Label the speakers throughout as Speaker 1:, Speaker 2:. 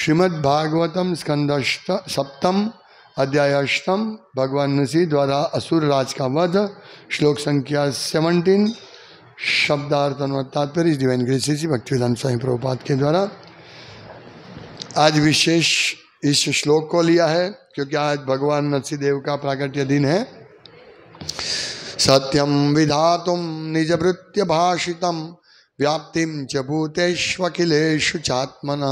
Speaker 1: श्रीमद्भागवतम स्कंद सप्तम अध्यायष्टम भगवान नसी द्वारा असुर राज का वध श्लोक संख्या सेवनटीन शब्दार्थ तात्पर्य डिवाइन भक्ति विधान स्वामी प्रभुपात के द्वारा आज विशेष इस श्लोक को लिया है क्योंकि आज भगवान देव का प्राकट्य दिन है सत्यम विधा निजवृत्य भाषितम व्याप्ति च भूतेष्वखिलेशु चात्मन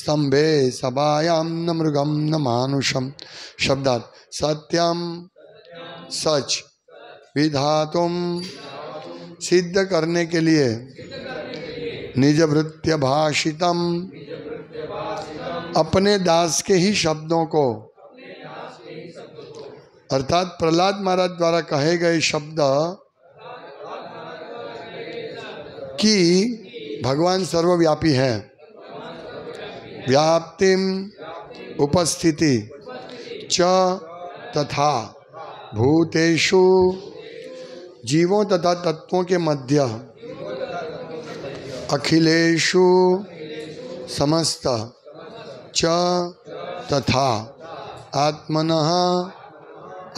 Speaker 1: स्तंभे सभायां न मृगम न मानुषम शब्दा सत्यम सच विधातुम सिद्ध करने के लिए निजवृत्त्य भाषितम अपने दास के ही शब्दों को अर्थात प्रहलाद महाराज द्वारा कहे गए शब्द कि भगवान सर्वव्यापी है व्याप्तिम उपस्थिति च तथा भूतेषु जीवों तथा तत्वों के मध्य अखिलेशु समस्त च तथा आत्मन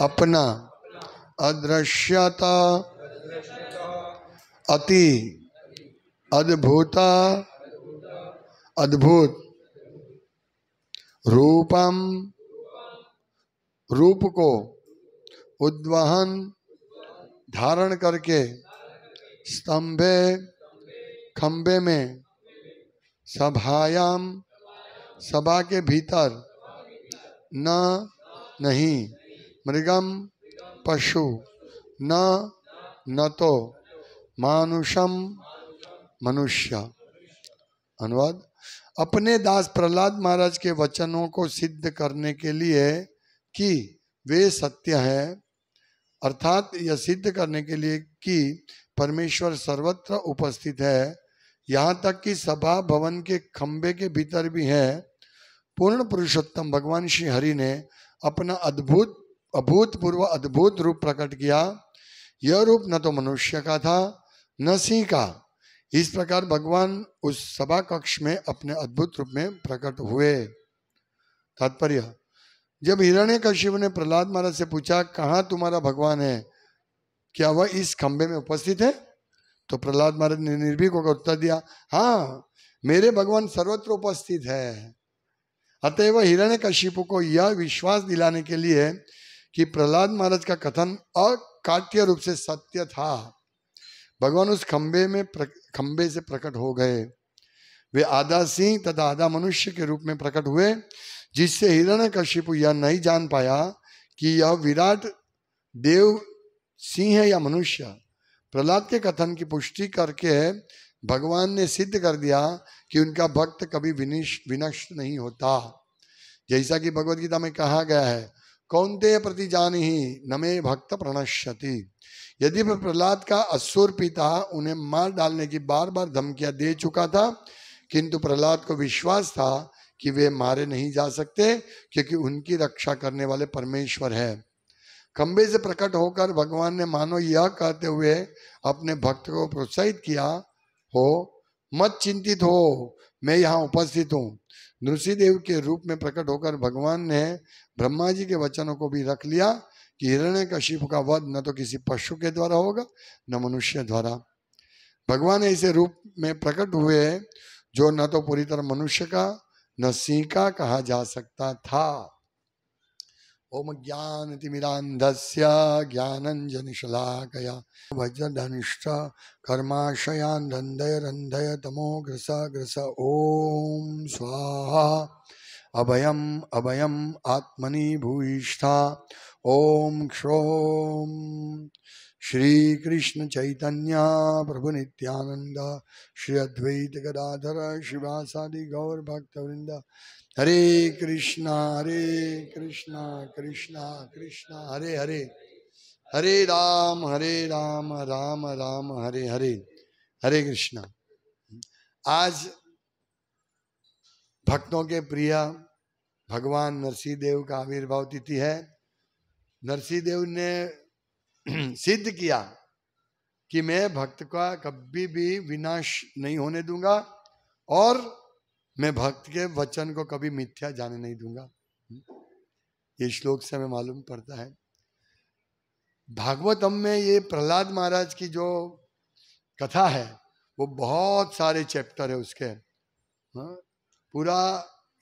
Speaker 1: अपना अदृश्यता अति अद्भुता अद्भुत रूपम रूप को उद्वहन धारण करके स्तंभे खंबे में सभायाम सभा के भीतर न नहीं मृगम पशु न न तो मानुषम मनुष्य अनुवाद अपने दास प्रहलाद महाराज के वचनों को सिद्ध करने के लिए कि वे सत्य है अर्थात यह सिद्ध करने के लिए कि परमेश्वर सर्वत्र उपस्थित है यहाँ तक कि सभा भवन के खम्भे के भीतर भी है पूर्ण पुरुषोत्तम भगवान श्री हरि ने अपना अद्भुत अभूतपूर्व अद्भुत रूप प्रकट किया यह रूप न तो मनुष्य का था न सिंह का इस प्रकार भगवान उस सभा कक्ष में अपने अद्भुत रूप में प्रकट हुए तात्पर्य जब हिरण्य कश्यप ने प्रहलाद महाराज से पूछा कहाँ तुम्हारा भगवान है क्या वह इस खंबे में उपस्थित है तो प्रहलाद महाराज ने निर्भीक होकर उत्तर दिया हाँ मेरे भगवान सर्वत्र उपस्थित है अतएव हिरण्य कश्यप को यह विश्वास दिलाने के लिए कि प्रहलाद महाराज का कथन अकाट्य रूप से सत्य था भगवान उस खंबे में प्र, खंबे से प्रकट हो गए वे आधा सिंह तथा आधा मनुष्य के रूप में प्रकट हुए जिससे कश्यपु यह नहीं जान पाया कि यह विराट देव सिंह है या मनुष्य प्रहलाद के कथन की पुष्टि करके भगवान ने सिद्ध कर दिया कि उनका भक्त कभी विनिश विनष्ट नहीं होता जैसा कि भगवत गीता में कहा गया है कौनते प्रति जान ही नमे भक्त प्रणश्यति यदि प्रहलाद का असुर पिता उन्हें मार डालने की बार बार धमकियां दे चुका था किंतु प्रहलाद को विश्वास था कि वे मारे नहीं जा सकते क्योंकि उनकी रक्षा करने वाले परमेश्वर है खंबे से प्रकट होकर भगवान ने मानो यह कहते हुए अपने भक्त को प्रोत्साहित किया हो मत चिंतित हो मैं यहाँ उपस्थित हूँ नृसिदेव के रूप में प्रकट होकर भगवान ने ब्रह्मा जी के वचनों को भी रख लिया कि हिरण्य कशिप का वध न तो किसी पशु के द्वारा होगा न मनुष्य द्वारा भगवान ऐसे रूप में प्रकट हुए जो न तो पूरी तरह मनुष्य का न सिंह का कहा जा सकता था ओम ज्ञानतिमिरान्धस्य ज्ञानञ्जनशलाकया भजधनिष्ठ कर्माशयान रन्धय रंधय तमो ग्रस ग्रस ॐ स्वाहा अभयम् अभयम् आत्मनि भूयिष्ठा ॐ क्षों श्रीकृष्णचैतन्या प्रभुनित्यानन्द श्री अद्वैतगदाधर शिवासादि गौरभक्तवृन्द हरे कृष्णा हरे कृष्णा कृष्णा कृष्णा हरे हरे हरे राम हरे राम राम राम हरे हरे हरे कृष्णा आज भक्तों के प्रिय भगवान नरसिंहदेव का आविर्भाव तिथि है नरसिंहदेव ने सिद्ध किया कि मैं भक्त का कभी भी विनाश नहीं होने दूंगा और मैं भक्त के वचन को कभी मिथ्या जाने नहीं दूंगा ये श्लोक से हमें मालूम पड़ता है भागवतम में ये प्रहलाद महाराज की जो कथा है वो बहुत सारे चैप्टर है उसके हाँ पूरा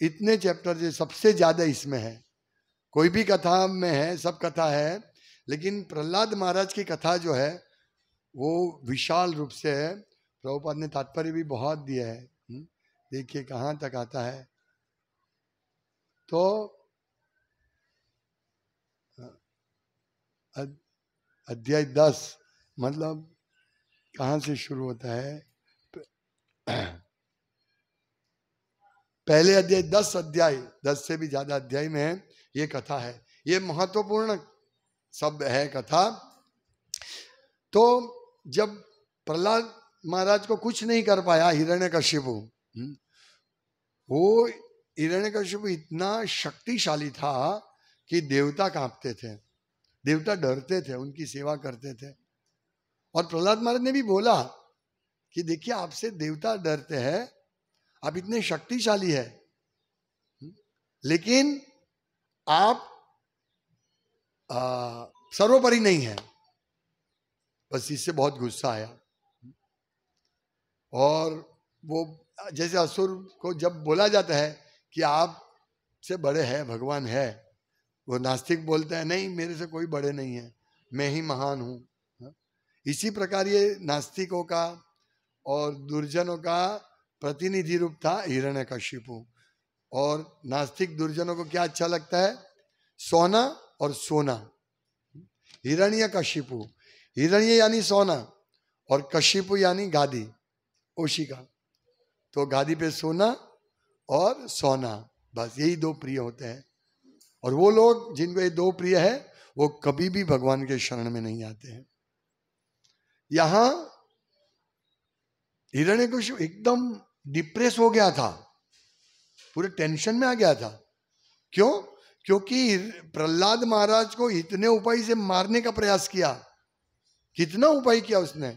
Speaker 1: इतने चैप्टर जो सबसे ज़्यादा इसमें है कोई भी कथा में है सब कथा है लेकिन प्रहलाद महाराज की कथा जो है वो विशाल रूप से है प्रभुपाद ने तात्पर्य भी बहुत दिया है देखिए कहाँ तक आता है तो अध्याय दस मतलब कहाँ से शुरू होता है पहले अध्याय दस अध्याय दस से भी ज्यादा अध्याय में ये कथा है ये महत्वपूर्ण सब है कथा तो जब प्रहलाद महाराज को कुछ नहीं कर पाया हिरण्य का शिव हम्म, वो हिरण्यकश्यप इतना शक्तिशाली था कि देवता कांपते थे देवता डरते थे उनकी सेवा करते थे और प्रहलाद महाराज ने भी बोला कि देखिए आपसे देवता डरते हैं आप इतने शक्तिशाली है लेकिन आप सर्वोपरि नहीं है बस इससे बहुत गुस्सा आया और वो जैसे असुर को जब बोला जाता है कि आप से बड़े हैं भगवान है वो नास्तिक बोलता है नहीं मेरे से कोई बड़े नहीं है मैं ही महान हूँ हाँ। इसी प्रकार ये नास्तिकों का और दुर्जनों का प्रतिनिधि रूप था हिरण्य कश्यपु और नास्तिक दुर्जनों को क्या अच्छा लगता है सोना और सोना हिरण्य कश्यपु हिरण्य यानी सोना और कश्यपु यानी गादी ओशिका तो गादी पे सोना और सोना बस यही दो प्रिय होते हैं और वो लोग जिनको ये दो प्रिय है वो कभी भी भगवान के शरण में नहीं आते हैं यहां हिरण्य कुछ एकदम डिप्रेस हो गया था पूरे टेंशन में आ गया था क्यों क्योंकि प्रहलाद महाराज को इतने उपाय से मारने का प्रयास किया कितना उपाय किया उसने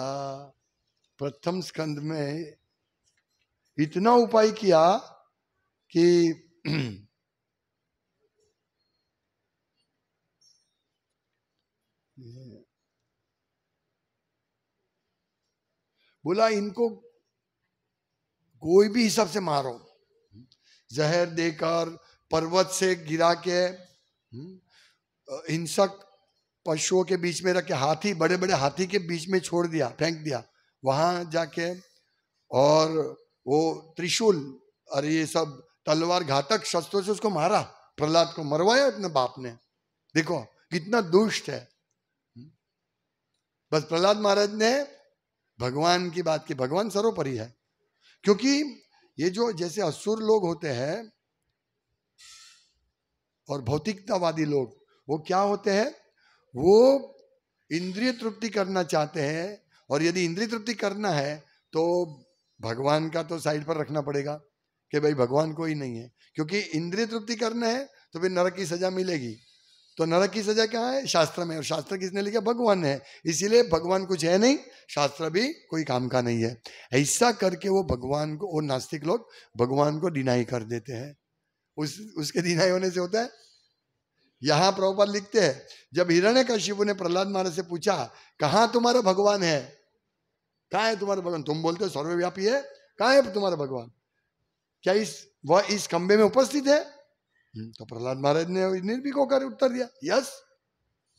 Speaker 1: आ, प्रथम स्कंद में इतना उपाय किया कि बोला इनको कोई भी हिसाब से मारो जहर देकर पर्वत से गिरा के हिंसक पशुओं के बीच में रखे हाथी बड़े बड़े हाथी के बीच में छोड़ दिया फेंक दिया वहां जाके और वो त्रिशूल और ये सब तलवार घातक शस्त्रों से उसको मारा प्रहलाद को मरवाया अपने बाप ने देखो कितना दुष्ट है बस प्रहलाद महाराज ने भगवान की बात की भगवान सर्वोपरि है क्योंकि ये जो जैसे असुर लोग होते हैं और भौतिकतावादी लोग वो क्या होते हैं वो इंद्रिय तृप्ति करना चाहते हैं और यदि इंद्रिय तृप्ति करना है तो भगवान का तो साइड पर रखना पड़ेगा कि भाई भगवान को ही नहीं है क्योंकि इंद्रिय तृप्ति करना है तो फिर नरक की सजा मिलेगी तो नरक की सजा क्या है शास्त्र में और शास्त्र किसने लिखा भगवान है इसीलिए भगवान कुछ है नहीं शास्त्र भी कोई काम का नहीं है ऐसा करके वो भगवान को वो नास्तिक लोग भगवान को डिनाई कर देते हैं उस उसके डिनाई होने से होता है यहां प्रभुपाल लिखते हैं जब हिरण्य ने प्रहलाद महाराज से पूछा कहाँ तुम्हारा भगवान है कहा है तुम्हारा भगवान तुम बोलते हो सर्वव्यापी है कहा है तुम्हारा भगवान क्या इस वह इस खंबे में उपस्थित है हम्म, तो प्रहलाद महाराज ने निर्भीक होकर उत्तर दिया यस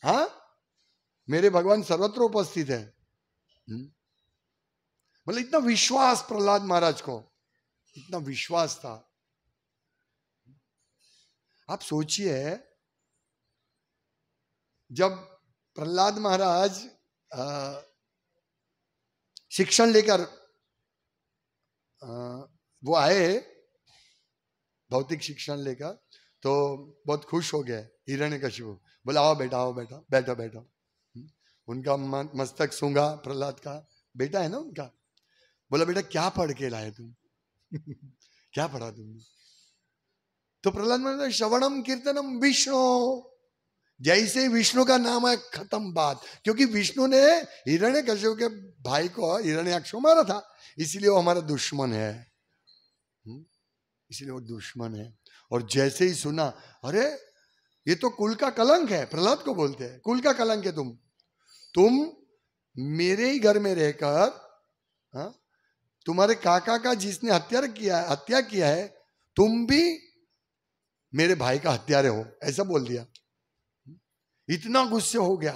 Speaker 1: हा मेरे भगवान सर्वत्र उपस्थित है हम्म, मतलब इतना विश्वास प्रहलाद महाराज को इतना विश्वास था आप सोचिए जब प्रहलाद महाराज शिक्षण लेकर वो आए भौतिक शिक्षण लेकर तो बहुत खुश हो गए हिरण्य कशिपु बोला आओ बेटा आओ बेटा बैठो बैठो हम्म, उनका मस्तक सूंगा प्रहलाद का बेटा है ना उनका बोला बेटा क्या पढ़ के लाए तुम क्या पढ़ा तुमने तो प्रहलाद मैंने श्रवणम कीर्तनम विष्णु जैसे विष्णु का नाम है खत्म बात क्योंकि विष्णु ने हिरण्य के भाई को हिरण्य को मारा था इसलिए वो हमारा दुश्मन है हम्म? इसलिए वो दुश्मन है और जैसे ही सुना अरे ये तो कुल का कलंक है प्रहलाद को बोलते हैं कुल का कलंक है तुम तुम मेरे ही घर में रहकर हाँ, तुम्हारे काका का जिसने हत्या किया हत्या किया है तुम भी मेरे भाई का हत्यारे हो ऐसा बोल दिया इतना गुस्से हो गया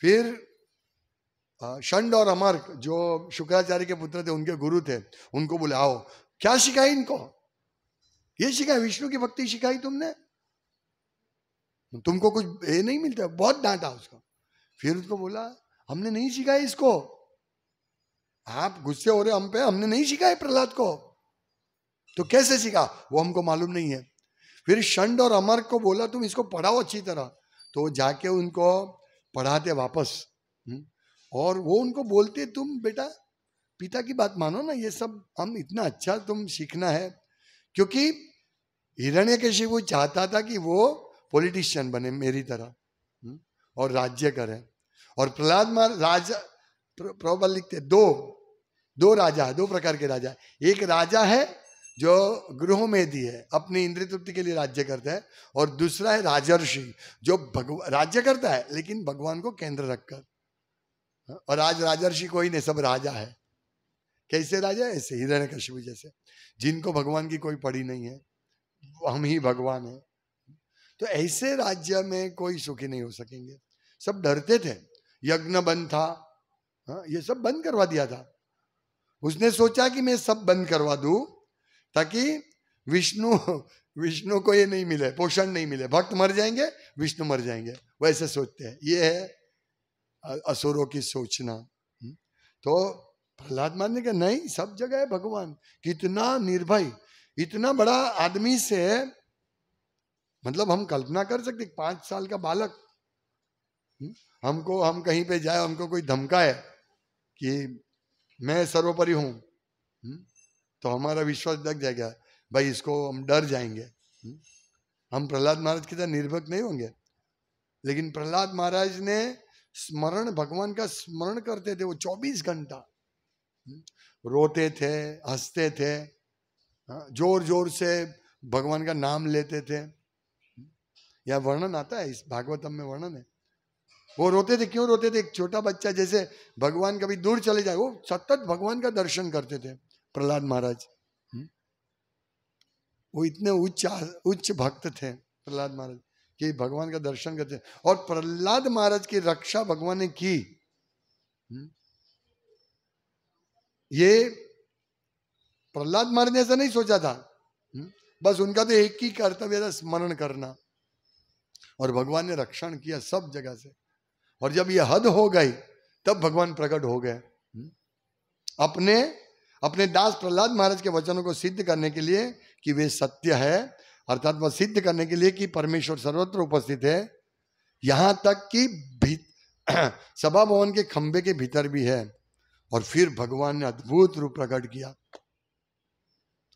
Speaker 1: फिर शंड और अमर जो शुक्राचार्य के पुत्र थे उनके गुरु थे उनको बोले आओ क्या सिखाई इनको ये सिखाई विष्णु की भक्ति सिखाई तुमने तुमको कुछ ये नहीं मिलता बहुत डांटा उसको फिर उसको बोला हमने नहीं सिखाया इसको आप गुस्से हो रहे हम पे हमने नहीं सिखाया प्रहलाद को तो कैसे सिखा वो हमको मालूम नहीं है फिर शंड और अमर को बोला तुम इसको पढ़ाओ अच्छी तरह तो जाके उनको पढ़ाते वापस हम्म। और वो उनको बोलते तुम बेटा पिता की बात मानो ना ये सब हम इतना अच्छा तुम सीखना है क्योंकि हिरण्य कशिपु चाहता था कि वो पॉलिटिशियन बने मेरी तरह हम्म, और राज्य करें और प्रहलाद मार राजा प्रबल लिखते दो दो राजा दो प्रकार के राजा एक राजा है जो गृहों में दी है अपनी इंद्रिय तृप्ति के लिए राज्य करता है और दूसरा है राजर्षि जो भगवान राज्य करता है लेकिन भगवान को केंद्र रखकर और आज राजर्षि कोई नहीं सब राजा है कैसे राजा ऐसे हिरण्य कश्यप जैसे जिनको भगवान की कोई पड़ी नहीं है हम ही भगवान है तो ऐसे राज्य में कोई सुखी नहीं हो सकेंगे सब डरते थे यज्ञ बंद था हाँ, ये सब बंद करवा दिया था उसने सोचा कि मैं सब बंद करवा दू ताकि विष्णु विष्णु को ये नहीं मिले पोषण नहीं मिले भक्त मर जाएंगे विष्णु मर जाएंगे वैसे सोचते हैं ये है असुरों की सोचना हम्म। तो प्रहलाद महाराज ने कहा नहीं सब जगह है भगवान कितना निर्भय इतना बड़ा आदमी से मतलब हम कल्पना कर सकते पांच साल का बालक हम्म। हमको हम कहीं पे जाए हमको कोई धमका है कि मैं सर्वोपरि हूं हम्म। तो हमारा विश्वास लग जाएगा भाई इसको हम डर जाएंगे हम्म? हम प्रहलाद महाराज की तरह निर्भक नहीं होंगे लेकिन प्रहलाद महाराज ने स्मरण भगवान का स्मरण करते थे वो 24 घंटा हम्म? रोते थे हंसते थे हाँ, जोर जोर से भगवान का नाम लेते थे हम्म? यह वर्णन आता है इस भागवतम में वर्णन है वो रोते थे क्यों रोते थे एक छोटा बच्चा जैसे भगवान कभी दूर चले जाए वो सतत भगवान का दर्शन करते थे प्रहलाद महाराज हम्म। वो इतने उच्च उच्च भक्त थे प्रहलाद महाराज कि भगवान का दर्शन करते और प्रहलाद महाराज की रक्षा भगवान ने की हम्म। ये प्रहलाद महाराज ने ऐसा नहीं सोचा था हम्म। बस उनका तो एक ही कर्तव्य था स्मरण करना और भगवान ने रक्षण किया सब जगह से और जब ये हद हो गई तब भगवान प्रकट हो गए अपने अपने दास प्रहलाद महाराज के वचनों को सिद्ध करने के लिए कि वे सत्य है अर्थात वह सिद्ध करने के लिए कि परमेश्वर सर्वत्र उपस्थित है यहाँ तक कि सभा भवन के खंबे के भीतर भी है और फिर भगवान ने अद्भुत रूप प्रकट किया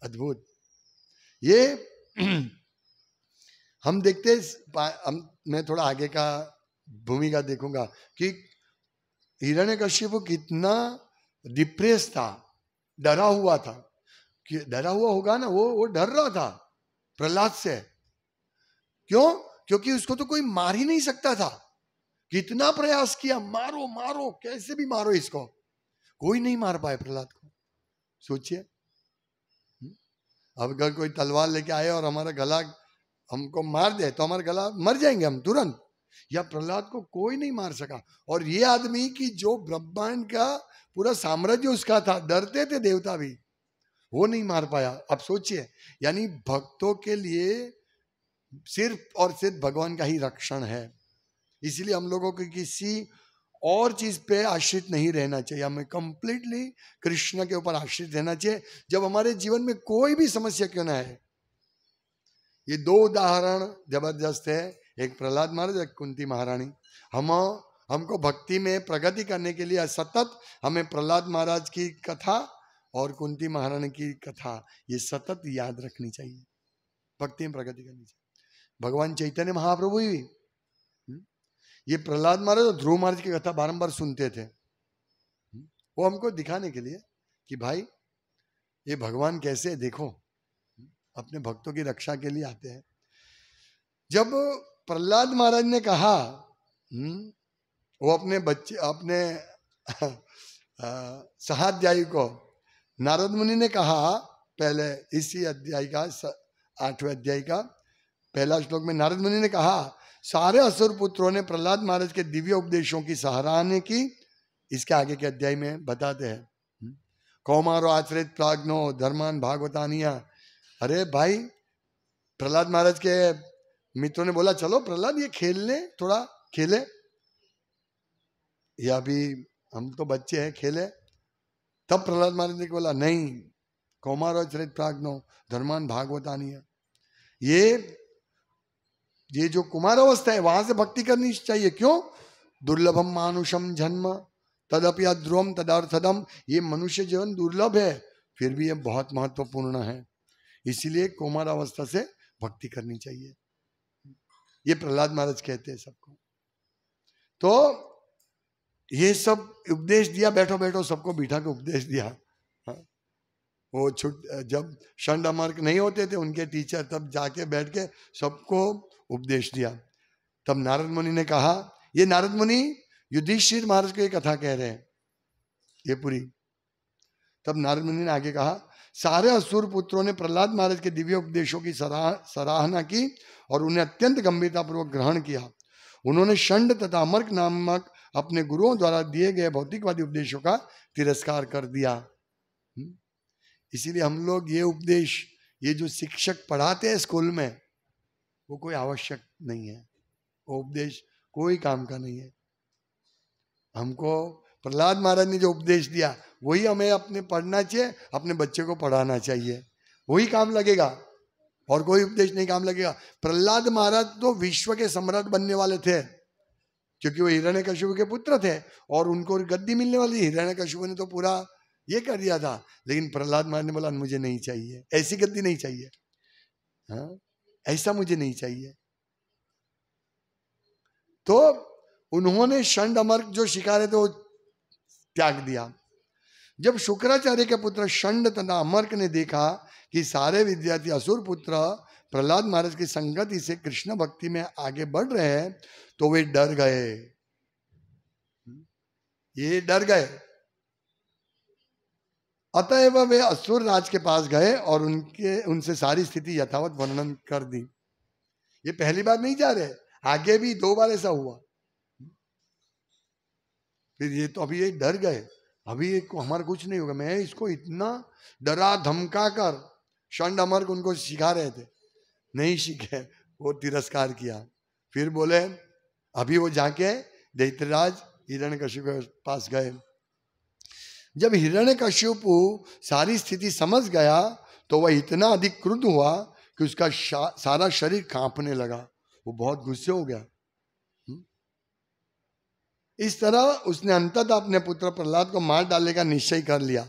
Speaker 1: अद्भुत ये हम देखते हम मैं थोड़ा आगे का भूमिका देखूंगा कि हिरण्य कश्यप कितना डिप्रेस था डरा हुआ था कि डरा हुआ होगा ना वो वो डर रहा था प्रहलाद से क्यों क्योंकि उसको तो कोई मार ही नहीं सकता था कितना प्रयास किया मारो मारो कैसे भी मारो इसको कोई नहीं मार पाए प्रहलाद को सोचिए हम्म? अब अगर कोई तलवार लेके आए और हमारा गला हमको मार दे तो हमारा गला मर जाएंगे हम तुरंत या प्रहलाद को कोई नहीं मार सका और ये आदमी की जो ब्रह्मांड का पूरा साम्राज्य उसका था डरते थे देवता भी वो नहीं मार पाया अब सोचिए यानी भक्तों के लिए सिर्फ और सिर्फ भगवान का ही रक्षण है इसलिए हम लोगों को किसी और चीज पे आश्रित नहीं रहना चाहिए हमें कंप्लीटली कृष्ण के ऊपर आश्रित रहना चाहिए जब हमारे जीवन में कोई भी समस्या क्यों ना है ये दो उदाहरण जबरदस्त है एक प्रहलाद महाराज एक कुंती महारानी हम हमको भक्ति में प्रगति करने के लिए सतत हमें प्रहलाद महाराज की कथा और कुंती महारानी की कथा ये सतत याद रखनी चाहिए भक्ति में प्रगति करनी चाहिए भगवान चैतन्य महाप्रभु ही हम्म? ये प्रहलाद महाराज और ध्रुव महाराज की कथा बारंबार सुनते थे हम्म? वो हमको दिखाने के लिए कि भाई ये भगवान कैसे देखो हम्म, अपने भक्तों की रक्षा के लिए आते हैं जब प्रहलाद महाराज ने कहा हम्म, वो अपने बच्चे अपने सहाध्यायी को नारद मुनि ने कहा पहले इसी अध्याय का आठवें अध्याय का पहला श्लोक में नारद मुनि ने कहा सारे असुर पुत्रों ने प्रहलाद महाराज के दिव्य उपदेशों की सराहने की इसके आगे के अध्याय में बताते हैं हम्म, कौमारो आचरित प्राग्नो धर्मान भागवतानिया अरे भाई प्रहलाद महाराज के मित्रों ने बोला चलो प्रहलाद ये खेल ले थोड़ा खेले या भी हम तो बच्चे हैं खेले तब प्रहलाद महाराज ने बोला नहीं और चरित प्राग्नो धर्मान भागवतानी है ये ये जो कुमार अवस्था है वहां से भक्ति करनी चाहिए क्यों दुर्लभम मानुषम जन्म तदपि अध्रुवम तदार्थदम ये मनुष्य जीवन दुर्लभ है फिर भी ये बहुत महत्वपूर्ण है इसीलिए कुमार अवस्था से भक्ति करनी चाहिए ये प्रहलाद महाराज कहते हैं सबको तो ये सब उपदेश दिया बैठो बैठो सबको बिठा के उपदेश दिया हाँ। वो छुट जब शंड मार्क नहीं होते थे उनके टीचर तब जाके बैठ के सबको उपदेश दिया तब नारद मुनि ने कहा ये नारद मुनि युधिष्ठिर महाराज को ये कथा कह रहे हैं ये पूरी तब नारद मुनि ने आगे कहा सारे असुर पुत्रों ने प्रहलाद महाराज के दिव्य उपदेशों की सराह सराहना की और उन्हें अत्यंत गंभीरतापूर्वक ग्रहण किया उन्होंने शंड तथा अमर्क नामक अपने गुरुओं द्वारा दिए गए भौतिकवादी उपदेशों का तिरस्कार कर दिया हम्म। इसीलिए हम लोग ये उपदेश ये जो शिक्षक पढ़ाते हैं स्कूल में वो कोई आवश्यक नहीं है वो उपदेश कोई काम का नहीं है हमको प्रहलाद महाराज ने जो उपदेश दिया वही हमें अपने पढ़ना चाहिए अपने बच्चे को पढ़ाना चाहिए वही काम लगेगा और कोई उपदेश नहीं काम लगेगा प्रहलाद महाराज तो विश्व के सम्राट बनने वाले थे क्योंकि वो हिरण्य कश्यप के पुत्र थे और उनको गद्दी मिलने वाली हिरण्य कश्यप ने तो पूरा ये कर दिया था लेकिन प्रहलाद महाराज ने बोला मुझे नहीं चाहिए ऐसी गद्दी नहीं चाहिए हा? ऐसा मुझे नहीं चाहिए तो उन्होंने शंड अमर्क जो शिकार है तो त्याग दिया जब शुक्राचार्य के पुत्र शंड तथा अमर्क ने देखा कि सारे विद्यार्थी असुर पुत्र प्रहलाद महाराज की संगति से कृष्ण भक्ति में आगे बढ़ रहे हैं तो वे डर गए ये डर गए अतएव वे असुर राज के पास गए और उनके उनसे सारी स्थिति यथावत वर्णन कर दी ये पहली बार नहीं जा रहे आगे भी दो बार ऐसा हुआ फिर ये तो अभी ये डर गए अभी हमारा कुछ नहीं होगा मैं इसको इतना डरा धमका कर षंड अमर्ग उनको सिखा रहे थे नहीं सीखे वो तिरस्कार किया फिर बोले अभी वो जाके दैत्यराज हिरण्य कश्यप के पास गए जब हिरण्य कश्यप सारी स्थिति समझ गया तो वह इतना अधिक क्रुद्ध हुआ कि उसका सारा शरीर कांपने लगा वो बहुत गुस्से हो गया हम्म। इस तरह उसने अंततः अपने पुत्र प्रहलाद को मार डालने का निश्चय कर लिया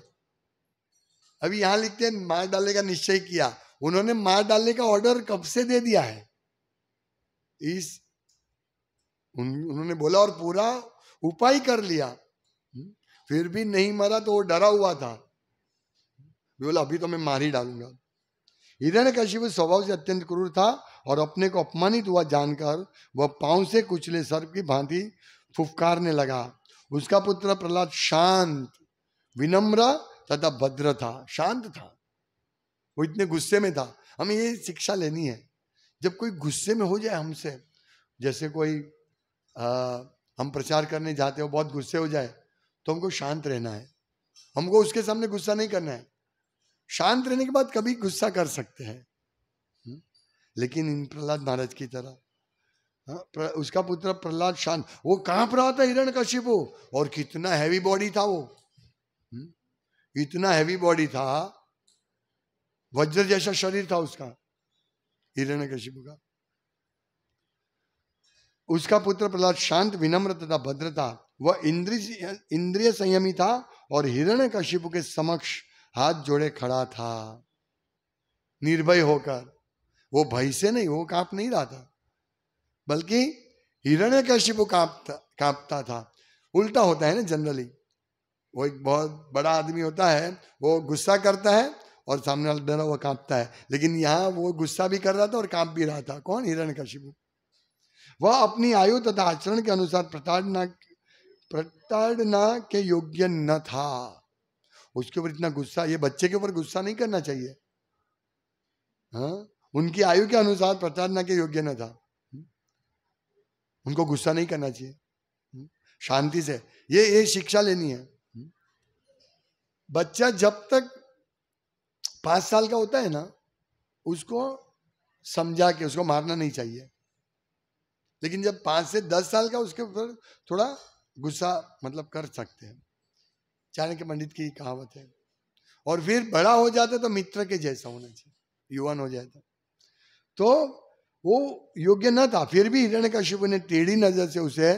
Speaker 1: अभी यहां लिखते हैं मार डालने का निश्चय किया उन्होंने मार डालने का ऑर्डर कब से दे दिया है इस उन, उन्होंने बोला और पूरा उपाय कर लिया हम्म, फिर भी नहीं मरा तो वो डरा हुआ था बोला अभी तो मैं मार ही डालूंगा हिरण कश्यप स्वभाव से अत्यंत क्रूर था और अपने को अपमानित हुआ जानकर वह पांव से कुचले सर्प की भांति फुफकारने लगा उसका पुत्र प्रहलाद शांत विनम्र तथा भद्र था शांत था वो इतने गुस्से में था हमें ये शिक्षा लेनी है जब कोई गुस्से में हो जाए हमसे जैसे कोई आ, हम प्रचार करने जाते हो बहुत गुस्से हो जाए तो हमको शांत रहना है हमको उसके सामने गुस्सा नहीं करना है शांत रहने के बाद कभी गुस्सा कर सकते हैं हम्म। लेकिन इन प्रहलाद महाराज की तरह हाँ, प्र, उसका पुत्र प्रहलाद शांत वो कांप रहा था हिरण कशिपु और कितना हैवी बॉडी था वो हुँ? हम्म। इतना हैवी बॉडी था वज्र जैसा शरीर था उसका हिरण्य कशिपु का उसका पुत्र प्रहलाद शांत विनम्र तथा भद्र था वह इंद्रिय इंद्रिय संयमी था और हिरण्य कश्यप के समक्ष हाथ जोड़े खड़ा था निर्भय होकर वो भय से नहीं वो कांप नहीं रहा था बल्कि हिरण्य कश्यप कांपता कांपता था उल्टा होता है ना जनरली वो एक बहुत बड़ा आदमी होता है वो गुस्सा करता है और सामने वाला डरा वो कांपता है लेकिन यहाँ वो गुस्सा भी कर रहा था और कांप भी रहा था कौन हिरण कशिपु वह अपनी आयु तथा आचरण के अनुसार प्रताड़ना प्रताड़ना के योग्य न था उसके ऊपर इतना गुस्सा ये बच्चे के ऊपर गुस्सा नहीं करना चाहिए हाँ उनकी आयु के अनुसार प्रताड़ना के योग्य न था उनको गुस्सा नहीं करना चाहिए शांति से ये ये शिक्षा लेनी है बच्चा जब तक पांच साल का होता है ना उसको समझा के उसको मारना नहीं चाहिए लेकिन जब पांच से दस साल का उसके ऊपर थोड़ा गुस्सा मतलब कर सकते हैं चाणक्य पंडित की कहावत है और फिर बड़ा हो जाता तो मित्र के जैसा होना चाहिए युवान हो जाता तो वो योग्य न था फिर भी हिरण्य शिव ने टेढ़ी नजर से उसे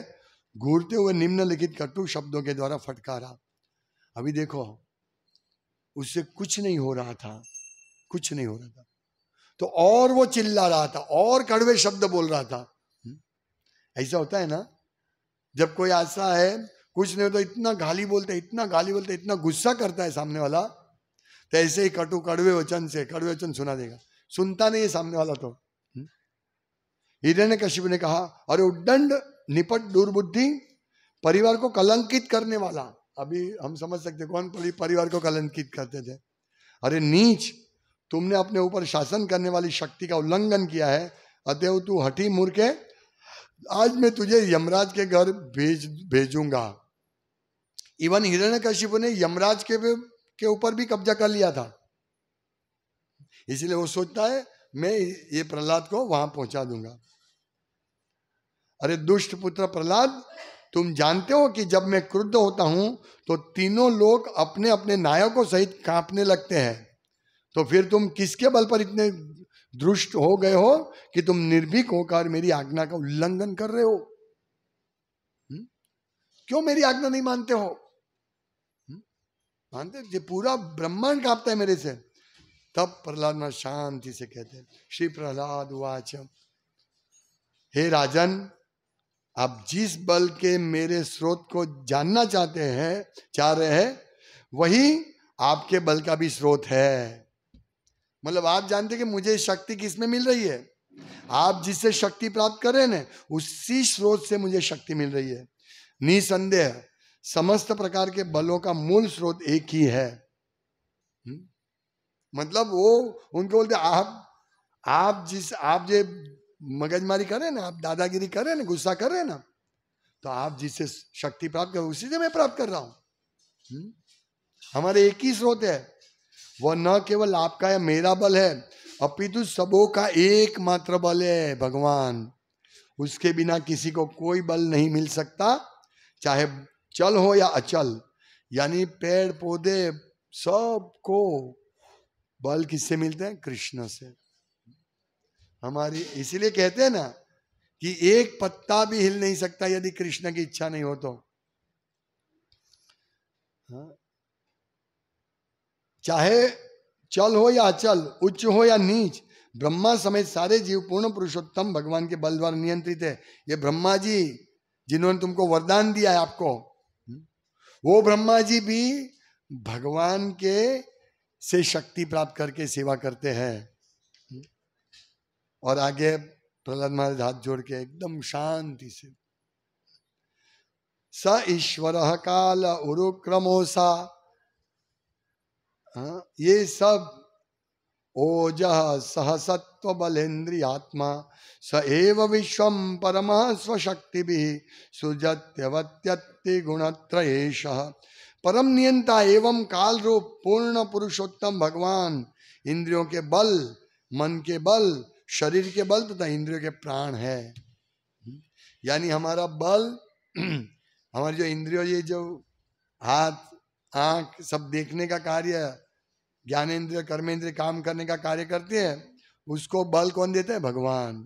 Speaker 1: घूरते हुए निम्नलिखित कटु शब्दों के द्वारा फटकारा अभी देखो उससे कुछ नहीं हो रहा था कुछ नहीं हो रहा था तो और वो चिल्ला रहा था और कड़वे शब्द बोल रहा था ऐसा होता है ना जब कोई ऐसा है कुछ नहीं होता इतना गाली बोलते इतना गाली बोलते इतना गुस्सा करता है सामने वाला तो ऐसे ही कटु कड़वे वचन से कड़वे वचन सुना देगा सुनता नहीं है सामने वाला तो हिरण्य कश्यप ने कहा अरे उड्डंड निपट दुर्बुद्धि परिवार को कलंकित करने वाला अभी हम समझ सकते कौन परिवार को कलंकित करते थे अरे नीच तुमने अपने ऊपर शासन करने वाली शक्ति का उल्लंघन किया है अतएव तू हठी मूर्खे आज मैं तुझे यमराज के घर भेज भेजूंगा इवन हिरण्य कश्यप ने यमराज के के ऊपर भी कब्जा कर लिया था इसलिए वो सोचता है मैं ये प्रहलाद को वहां पहुंचा दूंगा अरे दुष्ट पुत्र प्रहलाद तुम जानते हो कि जब मैं क्रुद्ध होता हूं तो तीनों लोग अपने अपने नायकों सहित कांपने लगते हैं तो फिर तुम किसके बल पर इतने दुष्ट हो गए हो कि तुम निर्भीक होकर मेरी आज्ञा का उल्लंघन कर रहे हो हुँ? क्यों मेरी आज्ञा नहीं मानते हो मानते ये पूरा ब्रह्मांड कांपता है मेरे से तब प्रहलाद शांति से कहते हैं श्री प्रहलाद वाच हे राजन आप जिस बल के मेरे स्रोत को जानना चाहते हैं चाह रहे हैं वही आपके बल का भी स्रोत है मतलब आप जानते कि मुझे शक्ति किस में मिल रही है आप जिससे शक्ति प्राप्त कर रहे हैं उसी स्रोत से मुझे शक्ति मिल रही है निसंदेह समस्त प्रकार के बलों का मूल स्रोत एक ही है हम्म? मतलब वो उनको बोलते आप आप जिस आप जो मगजमारी करें ना आप दादागिरी करें ना गुस्सा कर रहे ना तो आप जिससे शक्ति प्राप्त कर उसी से मैं प्राप्त कर रहा हूं हम्म? हमारे एक ही स्रोत है वह न केवल आपका या मेरा बल है अपितु सबो का एकमात्र बल है भगवान उसके बिना किसी को कोई बल नहीं मिल सकता चाहे चल हो या अचल यानी पेड़ पौधे सबको बल किससे मिलते हैं कृष्ण से हमारी इसलिए कहते हैं ना कि एक पत्ता भी हिल नहीं सकता यदि कृष्ण की इच्छा नहीं हो तो हाँ। चाहे चल हो या अचल उच्च हो या नीच ब्रह्मा समेत सारे जीव पूर्ण पुरुषोत्तम भगवान के बल द्वारा नियंत्रित है ये ब्रह्मा जी जिन्होंने तुमको वरदान दिया है आपको हाँ। वो ब्रह्मा जी भी भगवान के से शक्ति प्राप्त करके सेवा करते हैं और आगे प्रहलाद महाराज हाथ जोड़ के एकदम शांति से स ईश्वर काल सा हाँ, ये सब ओज सहसत्व आत्मा स एव विश्व परम स्वशक्ति भी सुजत्यवत्यति गुणत्रयेश परम नियंता एवं काल रूप पूर्ण पुरुषोत्तम भगवान इंद्रियों के बल मन के बल शरीर के बल तथा इंद्रियों के प्राण है यानी हमारा बल हमारे जो इंद्रियों ये जो हाथ आंख सब देखने का कार्य ज्ञानेन्द्रिय कर्मेंद्रिय काम करने का कार्य करते हैं उसको बल कौन देते हैं भगवान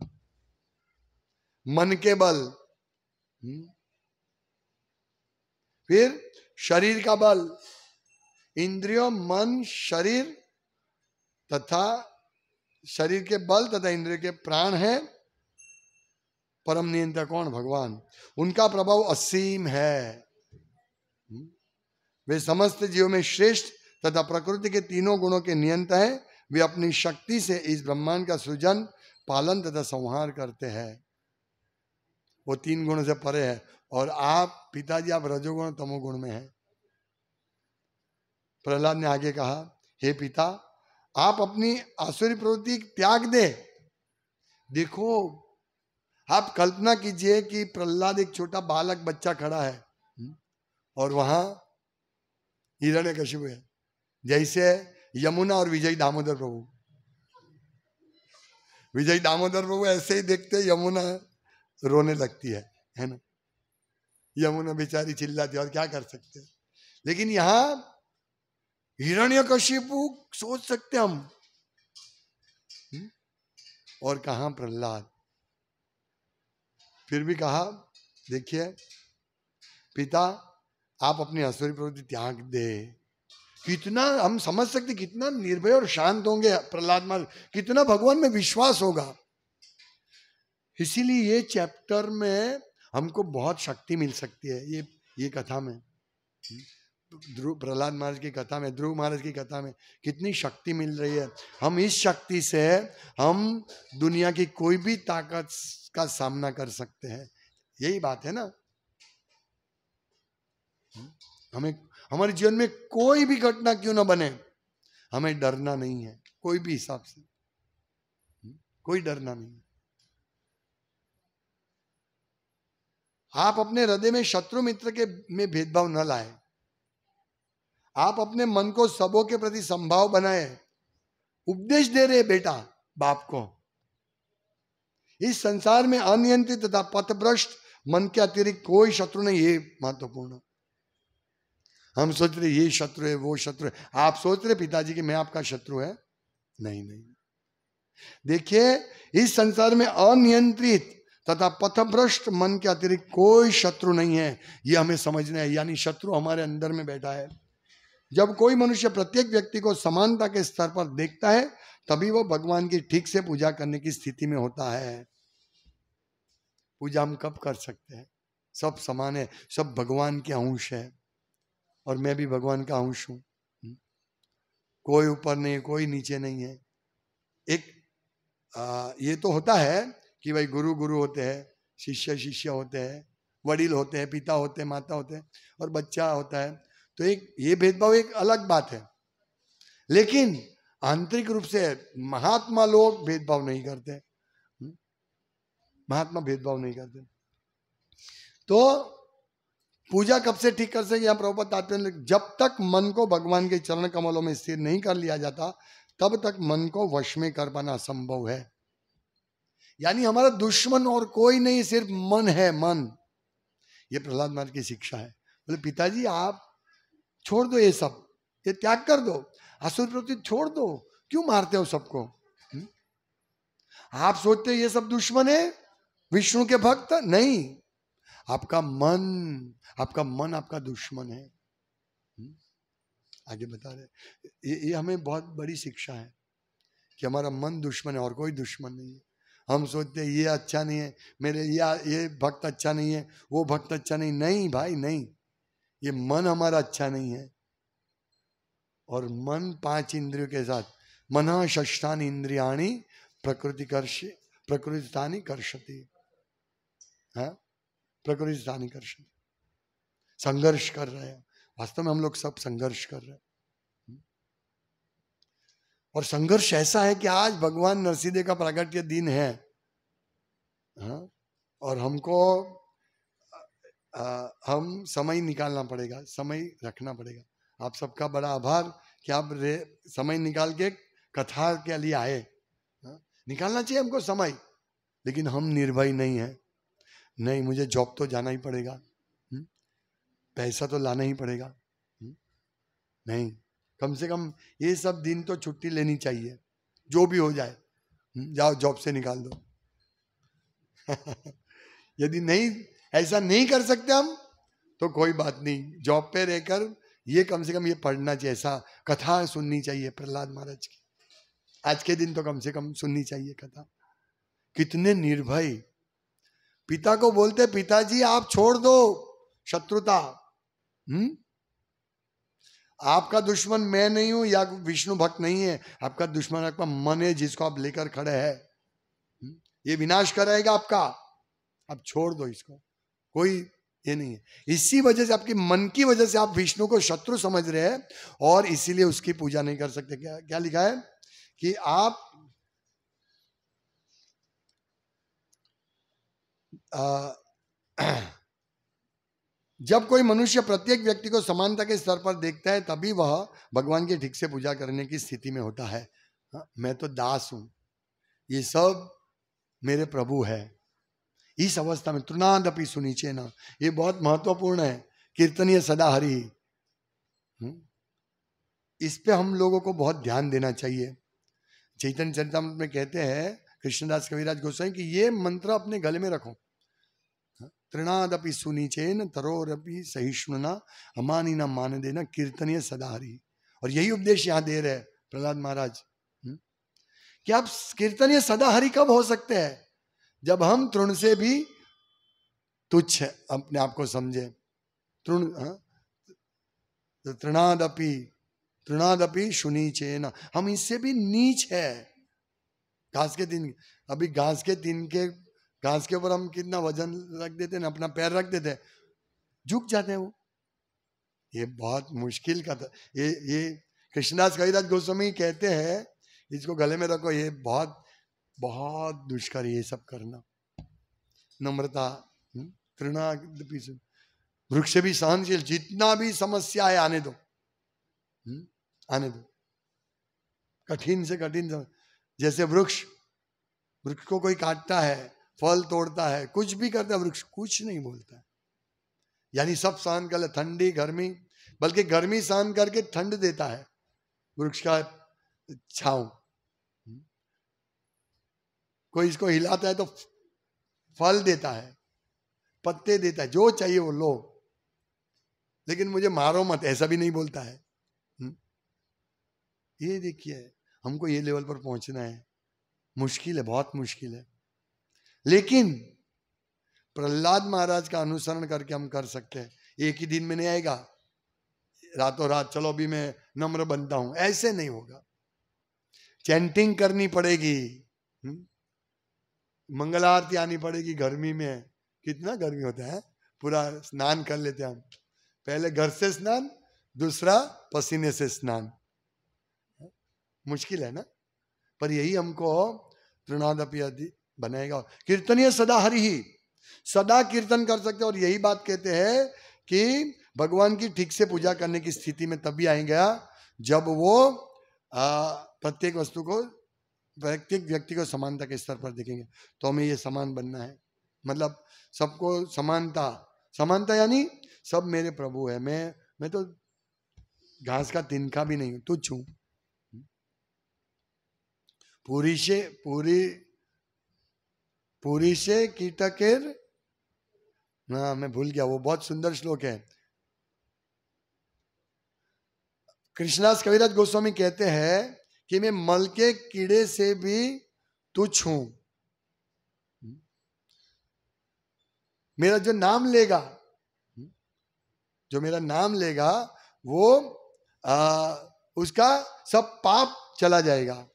Speaker 1: मन के बल हम्म। फिर शरीर का बल इंद्रियों मन शरीर तथा शरीर के बल तथा इंद्र के प्राण है परम नियंत्रक कौन भगवान उनका प्रभाव असीम है हम्म। वे समस्त जीव में श्रेष्ठ तथा प्रकृति के तीनों गुणों के नियंत्रण है वे अपनी शक्ति से इस ब्रह्मांड का सृजन पालन तथा संहार करते हैं वो तीन गुणों से परे है और आप पिताजी आप रजोगुण तमोगुण में हैं प्रहलाद ने आगे कहा हे पिता आप अपनी आसुरी प्रवृत्ति त्याग दे देखो आप कल्पना कीजिए कि प्रहलाद एक छोटा बालक बच्चा खड़ा है और वहां हिरण्य कश्यप है जैसे यमुना और विजय दामोदर प्रभु विजय दामोदर प्रभु ऐसे ही देखते यमुना रोने लगती है है ना यमुना बेचारी चिल्लाती और क्या कर सकते लेकिन यहाँ हिरण्य कशिपु सोच सकते हम हम्म? और कहा प्रहलाद फिर भी कहा देखिए पिता आप अपनी असुरी प्रवृत्ति त्याग दे कितना हम समझ सकते कितना निर्भय और शांत होंगे प्रहलाद माल कितना भगवान में विश्वास होगा इसीलिए ये चैप्टर में हमको बहुत शक्ति मिल सकती है ये ये कथा में हम्म? ध्रुव प्रहलाद महाराज की कथा में ध्रुव महाराज की कथा में कितनी शक्ति मिल रही है हम इस शक्ति से हम दुनिया की कोई भी ताकत का सामना कर सकते हैं यही बात है ना हम्म, हमें हमारे जीवन में कोई भी घटना क्यों ना बने हमें डरना नहीं है कोई भी हिसाब से हम्म, कोई डरना नहीं है आप अपने हृदय में शत्रु मित्र के में भेदभाव न लाए आप अपने मन को सबों के प्रति संभाव बनाए उपदेश दे रहे बेटा बाप को इस संसार में अनियंत्रित तथा पथभ्रष्ट मन के अतिरिक्त कोई शत्रु नहीं ये महत्वपूर्ण हम सोच रहे ये शत्रु है वो शत्रु है आप सोच रहे पिताजी कि मैं आपका शत्रु है नहीं नहीं देखिए इस संसार में अनियंत्रित तथा पथभ्रष्ट मन के अतिरिक्त कोई शत्रु नहीं है यह हमें समझना है यानी शत्रु हमारे अंदर में बैठा है जब कोई मनुष्य प्रत्येक व्यक्ति को समानता के स्तर पर देखता है तभी वो भगवान की ठीक से पूजा करने की स्थिति में होता है पूजा हम कब कर सकते हैं सब समान है सब भगवान के अंश है और मैं भी भगवान का अंश हूं हम्म। कोई ऊपर नहीं कोई नीचे नहीं है एक आ, ये तो होता है कि भाई गुरु गुरु होते हैं शिष्य शिष्य होते हैं वडिल होते हैं पिता होते हैं माता होते हैं और बच्चा होता है तो एक ये भेदभाव एक अलग बात है लेकिन आंतरिक रूप से महात्मा लोग भेदभाव नहीं करते हम्म? महात्मा भेदभाव नहीं करते तो पूजा कब से ठीक कर सके यहां प्रभुपत हैं जब तक मन को भगवान के चरण कमलों में स्थिर नहीं कर लिया जाता तब तक मन को वश में कर पाना संभव है यानी हमारा दुश्मन और कोई नहीं सिर्फ मन है मन ये प्रहलाद महाराज की शिक्षा है बोले पिताजी आप छोड़ दो ये सब ये त्याग कर दो असुर प्रवृत्ति छोड़ दो क्यों मारते हो सबको हम्म? आप सोचते ये सब दुश्मन है विष्णु के भक्त नहीं आपका मन आपका मन आपका दुश्मन है हम्म? आगे बता रहे ये, ये हमें बहुत बड़ी शिक्षा है कि हमारा मन दुश्मन है और कोई दुश्मन नहीं है हम सोचते ये अच्छा नहीं है मेरे ये ये भक्त अच्छा नहीं है वो भक्त अच्छा नहीं नहीं भाई नहीं ये मन हमारा अच्छा नहीं है और मन पांच इंद्रियों के साथ मना षष्ठान इंद्रियाणी प्रकृति कर्ष प्रकृति स्थानी कर्षति है हाँ? प्रकृति स्थानी कर्षति संघर्ष कर रहे हैं वास्तव में हम लोग सब संघर्ष कर रहे हैं और संघर्ष ऐसा है कि आज भगवान नरसिंह का प्रागट्य दिन है हा? और हमको आ, हम समय निकालना पड़ेगा समय रखना पड़ेगा आप सबका बड़ा आभार कि आप समय निकाल के कथा के लिए आए हाँ, निकालना चाहिए हमको समय लेकिन हम निर्भय नहीं है नहीं मुझे जॉब तो जाना ही पड़ेगा हम्म, पैसा तो लाना ही पड़ेगा हम्म, नहीं कम से कम ये सब दिन तो छुट्टी लेनी चाहिए जो भी हो जाए हम्म, जाओ जॉब से निकाल दो यदि नहीं ऐसा नहीं कर सकते हम तो कोई बात नहीं जॉब पे रहकर ये कम से कम ये पढ़ना चाहिए ऐसा कथा सुननी चाहिए प्रहलाद महाराज की आज के दिन तो कम से कम सुननी चाहिए कथा कितने निर्भय पिता को बोलते पिताजी आप छोड़ दो शत्रुता हम्म आपका दुश्मन मैं नहीं हूं या विष्णु भक्त नहीं है आपका दुश्मन आपका मन है जिसको आप लेकर खड़े हैं हम्म? ये विनाश कराएगा आपका आप छोड़ दो इसको कोई ये नहीं है इसी वजह से आपके मन की वजह से आप विष्णु को शत्रु समझ रहे हैं और इसीलिए उसकी पूजा नहीं कर सकते क्या क्या लिखा है कि आप आ, जब कोई मनुष्य प्रत्येक व्यक्ति को समानता के स्तर पर देखता है तभी वह भगवान की ठीक से पूजा करने की स्थिति में होता है हाँ, मैं तो दास हूं ये सब मेरे प्रभु है इस अवस्था में तृणादपि सुनिचे न ये बहुत महत्वपूर्ण है कीर्तनीय सदा हरि हम्म। इस पे हम लोगों को बहुत ध्यान देना चाहिए चैतन्य चरितमृत में कहते हैं कृष्णदास कविराज गोस्वाई कि ये मंत्र अपने गले में रखो हाँ, तृणादपि सुनिचेन तरोरपि सहिष्णुना अमानी ना मान देना कीर्तनीय सदाहरी और यही उपदेश यहाँ दे रहे प्रहलाद महाराज हम्म। कि आप कीर्तनीय सदाहरी कब हो सकते हैं जब हम तृण से भी तुच्छ अपने आप को समझे तृण हाँ? तो तृणादपि तृणादपि सुनी ना हम इससे भी नीच है घास के दिन अभी घास के दिन के घास के ऊपर हम कितना वजन रख देते ना अपना पैर रख देते झुक जाते हैं वो ये बहुत मुश्किल का था ये ये कृष्णदास कविराज गोस्वामी कहते हैं इसको गले में रखो ये बहुत बहुत दुष्कर ये सब करना नम्रता कृणा हम्म, वृक्ष भी सहनशील जितना भी समस्या है आने दो हम्म, आने दो कठिन से कठिन जैसे वृक्ष वृक्ष को कोई काटता है फल तोड़ता है कुछ भी करता है वृक्ष कुछ नहीं बोलता है यानी सब सहन कर ले ठंडी गर्मी बल्कि गर्मी सहन करके ठंड देता है वृक्ष का छाऊ कोई इसको हिलाता है तो फल देता है पत्ते देता है जो चाहिए वो लो लेकिन मुझे मारो मत ऐसा भी नहीं बोलता है हम्म। ये देखिए हमको ये लेवल पर पहुंचना है मुश्किल है बहुत मुश्किल है लेकिन प्रहलाद महाराज का अनुसरण करके हम कर सकते हैं एक ही दिन में नहीं आएगा रातों रात चलो अभी मैं नम्र बनता हूं ऐसे नहीं होगा चैंटिंग करनी पड़ेगी हुँ? हम्म। मंगल आरती आनी पड़ेगी गर्मी में कितना गर्मी होता है पूरा स्नान कर लेते हम पहले घर से स्नान दूसरा पसीने से स्नान मुश्किल है ना पर यही हमको आदि बनाएगा कीर्तनीय सदा हरि ही सदा कीर्तन कर सकते और यही बात कहते हैं कि भगवान की ठीक से पूजा करने की स्थिति में तभी आएगा जब वो प्रत्येक वस्तु को प्रत्येक व्यक्ति को समानता के स्तर पर देखेंगे तो हमें ये समान बनना है मतलब सबको समानता समानता यानी सब मेरे प्रभु है मैं मैं तो घास का तिनका भी नहीं हूं तुच्छ पूरी से पूरी पूरी से कीटकेर ना मैं भूल गया वो बहुत सुंदर श्लोक है कृष्णास कविराज गोस्वामी कहते हैं कि मैं मल के कीड़े से भी तुच्छ हूं मेरा जो नाम लेगा जो मेरा नाम लेगा वो आ, उसका सब पाप चला जाएगा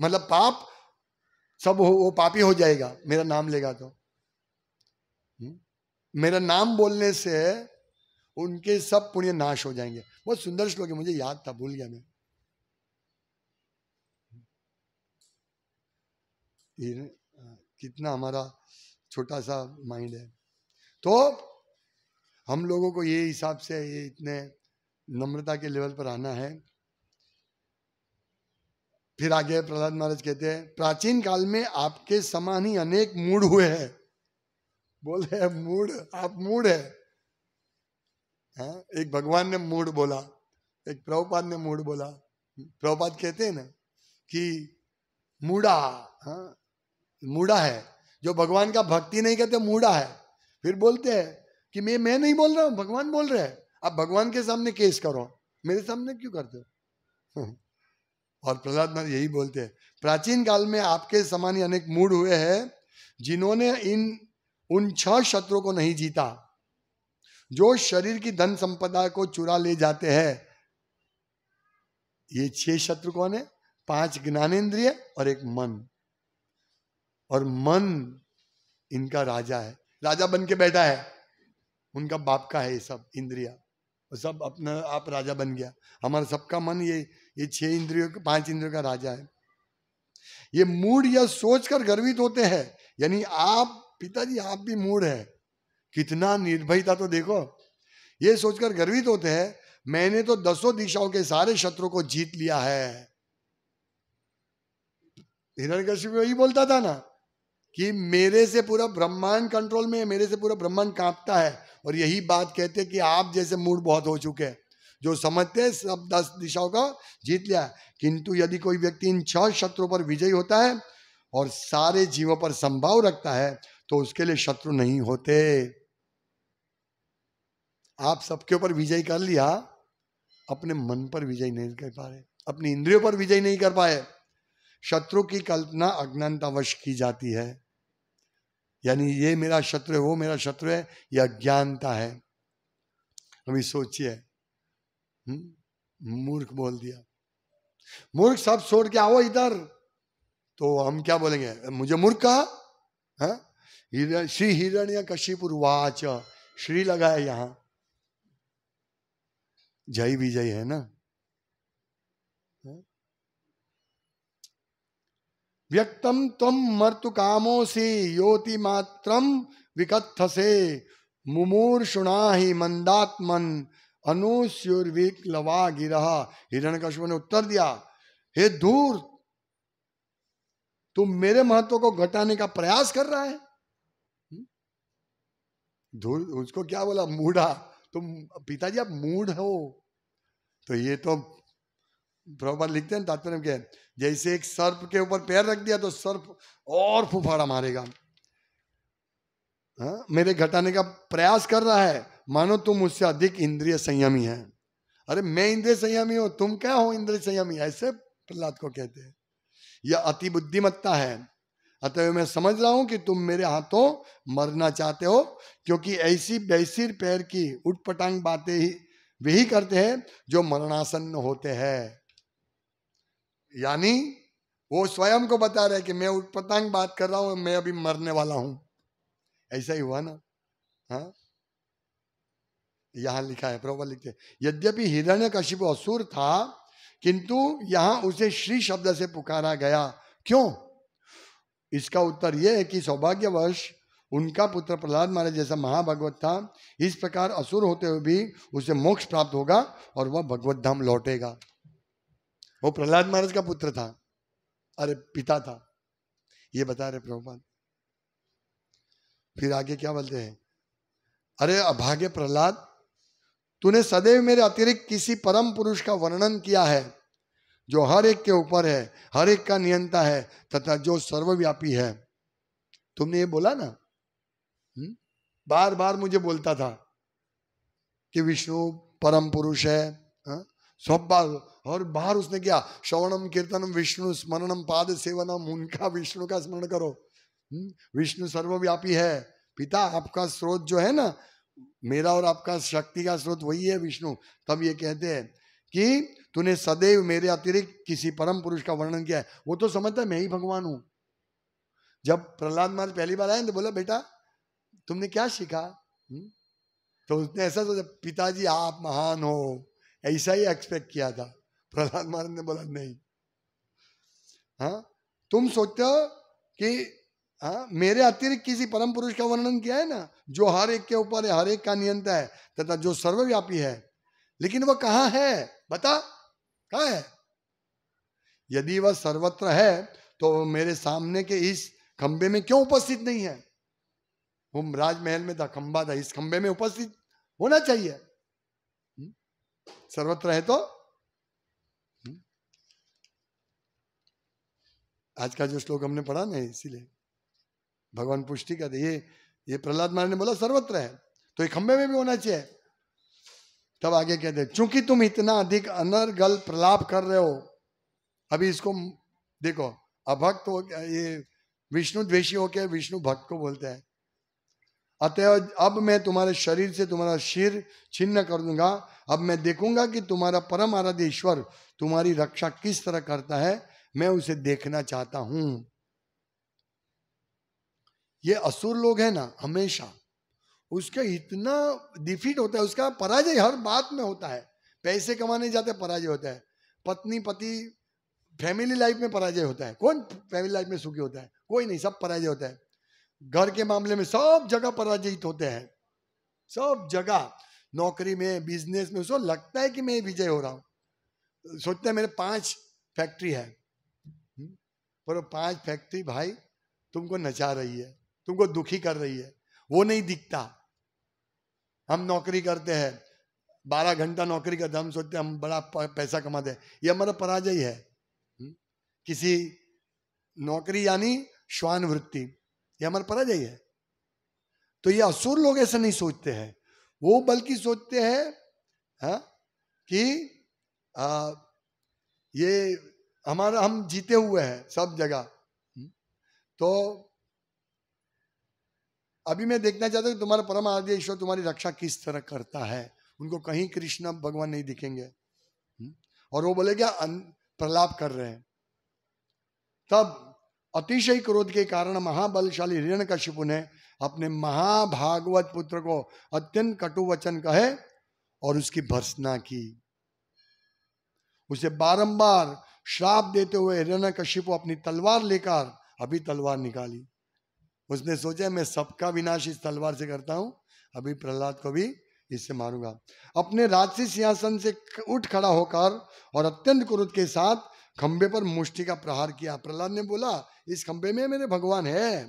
Speaker 1: मतलब पाप सब हो, वो पापी हो जाएगा मेरा नाम लेगा तो मेरा नाम बोलने से उनके सब पुण्य नाश हो जाएंगे बहुत सुंदर श्लोक है मुझे याद था भूल गया मैं कितना हमारा छोटा सा माइंड है तो हम लोगों को ये हिसाब से ये इतने नम्रता के लेवल पर आना है फिर आगे प्रहलाद महाराज कहते हैं प्राचीन काल में आपके समान ही अनेक मूड हुए हैं बोल रहे मूड आप मूड है हा? एक भगवान ने मूड बोला एक प्रभुपाद ने मूड बोला प्रभुपाद कहते हैं ना कि मूडा हाँ, मूढ़ा है जो भगवान का भक्ति नहीं करते मूढ़ा है फिर बोलते हैं कि मैं मैं नहीं बोल रहा हूँ भगवान बोल रहे हैं अब भगवान के सामने केस करो मेरे सामने क्यों करते हो और प्रहलाद महाराज यही बोलते हैं प्राचीन काल में आपके समान अनेक मूड हुए हैं जिन्होंने इन उन छह शत्रु को नहीं जीता जो शरीर की धन संपदा को चुरा ले जाते हैं ये छह शत्रु कौन है पांच ज्ञानेन्द्रिय और एक मन और मन इनका राजा है राजा बन के बैठा है उनका बाप का है ये सब इंद्रिया सब अपना आप राजा बन गया हमारा सबका मन ये ये छह इंद्रियों के पांच इंद्रियों का राजा है ये मूड या सोच कर गर्वित होते हैं यानी आप पिताजी आप भी मूड है कितना निर्भयता तो देखो ये सोचकर गर्वित होते हैं मैंने तो दसों दिशाओं के सारे शत्रु को जीत लिया है हिरण्यकश्यप यही बोलता था ना कि मेरे से पूरा ब्रह्मांड कंट्रोल में है मेरे से पूरा ब्रह्मांड कांपता है और यही बात कहते हैं कि आप जैसे मूड बहुत हो चुके हैं जो समझते हैं सब दस दिशाओं का जीत लिया किंतु यदि कोई व्यक्ति इन छह शत्रुओं पर विजयी होता है और सारे जीवों पर संभाव रखता है तो उसके लिए शत्रु नहीं होते आप सबके ऊपर विजय कर लिया अपने मन पर विजय नहीं कर पा रहे अपनी इंद्रियों पर विजय नहीं कर पाए शत्रु की कल्पना अज्ञानतावश की जाती है यानी ये मेरा शत्रु है वो मेरा शत्रु है यह अज्ञानता है अभी सोचिए हम्म, मूर्ख बोल दिया मूर्ख सब छोड़ के आओ इधर तो हम क्या बोलेंगे मुझे मूर्ख कहा हाँ? हिरण श्री हिरण्य कशिपुर वाच श्री लगा है यहां जय विजय है ना व्यक्तम तम मर्तु कामो से योति मात्र विकथसे मुमूर्षुणा ही मंदात्मन अनुस्युर्विक लवा गिरा हिरण ने उत्तर दिया हे धूर तुम मेरे महत्व को घटाने का प्रयास कर रहा है हम्म? धूल उसको क्या बोला मूढ़ा तुम पिताजी आप मूढ़ हो तो ये तो प्रभुपाद लिखते हैं तात्पर्य के जैसे एक सर्प के ऊपर पैर रख दिया तो सर्प और फुफाड़ा मारेगा हाँ? मेरे घटाने का प्रयास कर रहा है मानो तुम मुझसे अधिक इंद्रिय संयमी है अरे मैं इंद्रिय संयमी हूं तुम क्या हो इंद्रिय संयमी ऐसे प्रहलाद को कहते हैं यह अति बुद्धिमत्ता है अतः मैं समझ रहा हूं कि तुम मेरे हाथों मरना चाहते हो क्योंकि ऐसी बेसिर पैर की उठपटांग बातें ही वही करते हैं जो मरणासन होते हैं यानी वो स्वयं को बता रहे कि मैं उत्पतंग बात कर रहा हूं मैं अभी मरने वाला हूं ऐसा ही हुआ ना हाँ यहां लिखा है प्रभुपा लिखते यद्यपि हिरण्य कशिप असुर था किंतु यहां उसे श्री शब्द से पुकारा गया क्यों इसका उत्तर यह है कि सौभाग्यवश उनका पुत्र प्रहलाद महाराज जैसा महाभगवत था इस प्रकार असुर होते हुए भी उसे मोक्ष प्राप्त होगा और वह भगवत धाम लौटेगा वो प्रहलाद महाराज का पुत्र था अरे पिता था ये बता रहे प्रभुपाल फिर आगे क्या बोलते हैं अरे अभागे प्रहलाद तूने सदैव मेरे अतिरिक्त किसी परम पुरुष का वर्णन किया है जो हर एक के ऊपर है हर एक का नियंता है तथा जो सर्वव्यापी है तुमने ये बोला ना हुँ? हम्म? बार बार मुझे बोलता था कि विष्णु परम पुरुष है हा? सब बार और बाहर उसने किया श्रवणम कीर्तनम विष्णु स्मरणम पाद सेवनम उनका विष्णु का स्मरण करो हम्म, विष्णु सर्वव्यापी है पिता आपका स्रोत जो है ना मेरा और आपका शक्ति का स्रोत वही है विष्णु तब ये कहते हैं कि तूने सदैव मेरे अतिरिक्त किसी परम पुरुष का वर्णन किया है वो तो समझता है मैं ही भगवान हूं जब प्रहलाद महाराज पहली बार आए तो बोला बेटा तुमने क्या सीखा हम्म, तो उसने ऐसा सोचा पिताजी आप महान हो ऐसा ही एक्सपेक्ट किया था प्रहलाद महाराज ने बोला नहीं हाँ तुम सोचते हो कि हाँ मेरे अतिरिक्त किसी परम पुरुष का वर्णन किया है ना जो हर एक के ऊपर हर एक का नियंत्रण है तथा जो सर्वव्यापी है लेकिन वह कहाँ है बता कहा है यदि वह सर्वत्र है तो मेरे सामने के इस खंबे में क्यों उपस्थित नहीं है वो राजमहल में था खंबा था इस खंबे में उपस्थित होना चाहिए सर्वत्र है तो हम्म। आज का जो श्लोक हमने पढ़ा ना इसीलिए भगवान पुष्टि का ये ये प्रहलाद महाराज ने बोला सर्वत्र है तो ये खंबे में भी होना चाहिए तब आगे कहते चूंकि तुम इतना अधिक अनर्गल प्रलाप कर रहे हो अभी इसको देखो अभक्त हो ये विष्णु द्वेषी होके विष्णु भक्त को बोलते हैं अतः अब मैं तुम्हारे शरीर से तुम्हारा शीर छिन्न कर दूंगा अब मैं देखूंगा कि तुम्हारा परम आराध्य ईश्वर तुम्हारी रक्षा किस तरह करता है मैं उसे देखना चाहता हूं ये असुर लोग हैं ना हमेशा उसका इतना डिफीट होता है उसका पराजय हर बात में होता है पैसे कमाने जाते पराजय होता है पत्नी पति फैमिली लाइफ में पराजय होता है कौन फैमिली लाइफ में सुखी होता है कोई नहीं सब पराजय होता है घर के मामले में सब जगह पराजित होते हैं सब जगह नौकरी में बिजनेस में उसको लगता है कि मैं विजय हो रहा हूँ सोचते हैं मेरे पांच फैक्ट्री है हम्म, पर पांच फैक्ट्री भाई तुमको नचा रही है तुमको दुखी कर रही है वो नहीं दिखता हम नौकरी करते हैं बारह घंटा नौकरी करते हम सोचते हम बड़ा पैसा कमाते हैं ये हमारा पराजय है हम्म, किसी नौकरी यानी श्वान वृत्ति ये हमारा पराजय है तो ये असुर लोग ऐसा नहीं सोचते हैं वो बल्कि सोचते हैं हा? कि आ, ये हमारा हम जीते हुए हैं सब जगह हम्म। तो अभी मैं देखना चाहता हूँ तुम्हारा परम आदि ईश्वर तुम्हारी रक्षा किस तरह करता है उनको कहीं कृष्ण भगवान नहीं दिखेंगे हम्म। और वो बोले क्या प्रलाप कर रहे हैं तब अतिशय क्रोध के कारण महाबलशाली हिरण कश्यपु ने अपने महाभागवत पुत्र को अत्यंत कटु वचन कहे और उसकी भर्सना की उसे बारंबार श्राप देते हुए हिरण्यकशिपु अपनी तलवार लेकर अभी तलवार निकाली उसने सोचा मैं सबका विनाश इस तलवार से करता हूं अभी प्रहलाद को भी इससे मारूंगा अपने राजसी सिंहासन से उठ खड़ा होकर और अत्यंत क्रोध के साथ खंबे पर मुष्टि का प्रहार किया प्रहलाद ने बोला इस खंबे में मेरे भगवान है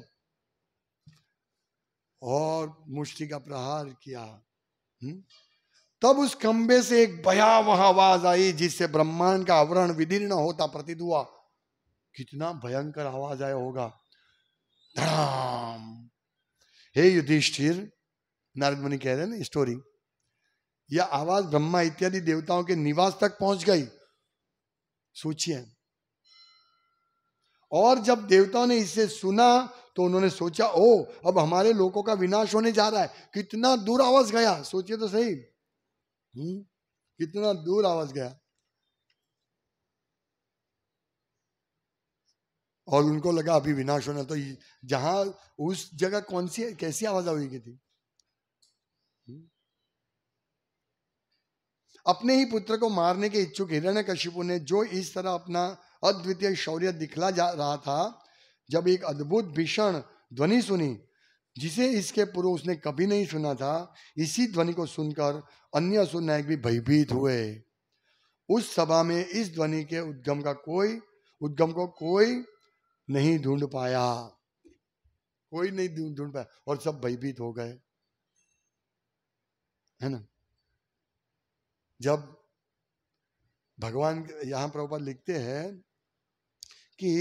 Speaker 1: और मुष्टि का प्रहार किया हुँ? हम्म। तब उस खंबे से एक भयावह आवाज आई जिससे ब्रह्मांड का आवरण विदीर्ण होता प्रतीत हुआ कितना भयंकर आवाज आया होगा धड़ाम हे युधिष्ठिर नारद मुनि कह रहे ना स्टोरी यह आवाज ब्रह्मा इत्यादि देवताओं के निवास तक पहुंच गई सोचिए और जब देवताओं ने इसे सुना तो उन्होंने सोचा ओ अब हमारे लोगों का विनाश होने जा रहा है कितना दूर आवाज गया सोचिए तो सही हम्म कितना दूर आवाज गया और उनको लगा अभी विनाश होना तो जहां उस जगह कौन सी कैसी आवाज आ हुई थी अपने ही पुत्र को मारने के इच्छुक हिरण्य कश्यपु ने जो इस तरह अपना अद्वितीय शौर्य दिखला जा रहा था जब एक अद्भुत भीषण ध्वनि सुनी जिसे इसके पूर्व उसने कभी नहीं सुना था इसी ध्वनि को सुनकर अन्य सुनायक भी भयभीत हुए उस सभा में इस ध्वनि के उद्गम का कोई उद्गम को कोई नहीं ढूंढ पाया कोई नहीं ढूंढ पाया और सब भयभीत हो गए है ना जब भगवान यहाँ प्रभुपाद लिखते हैं कि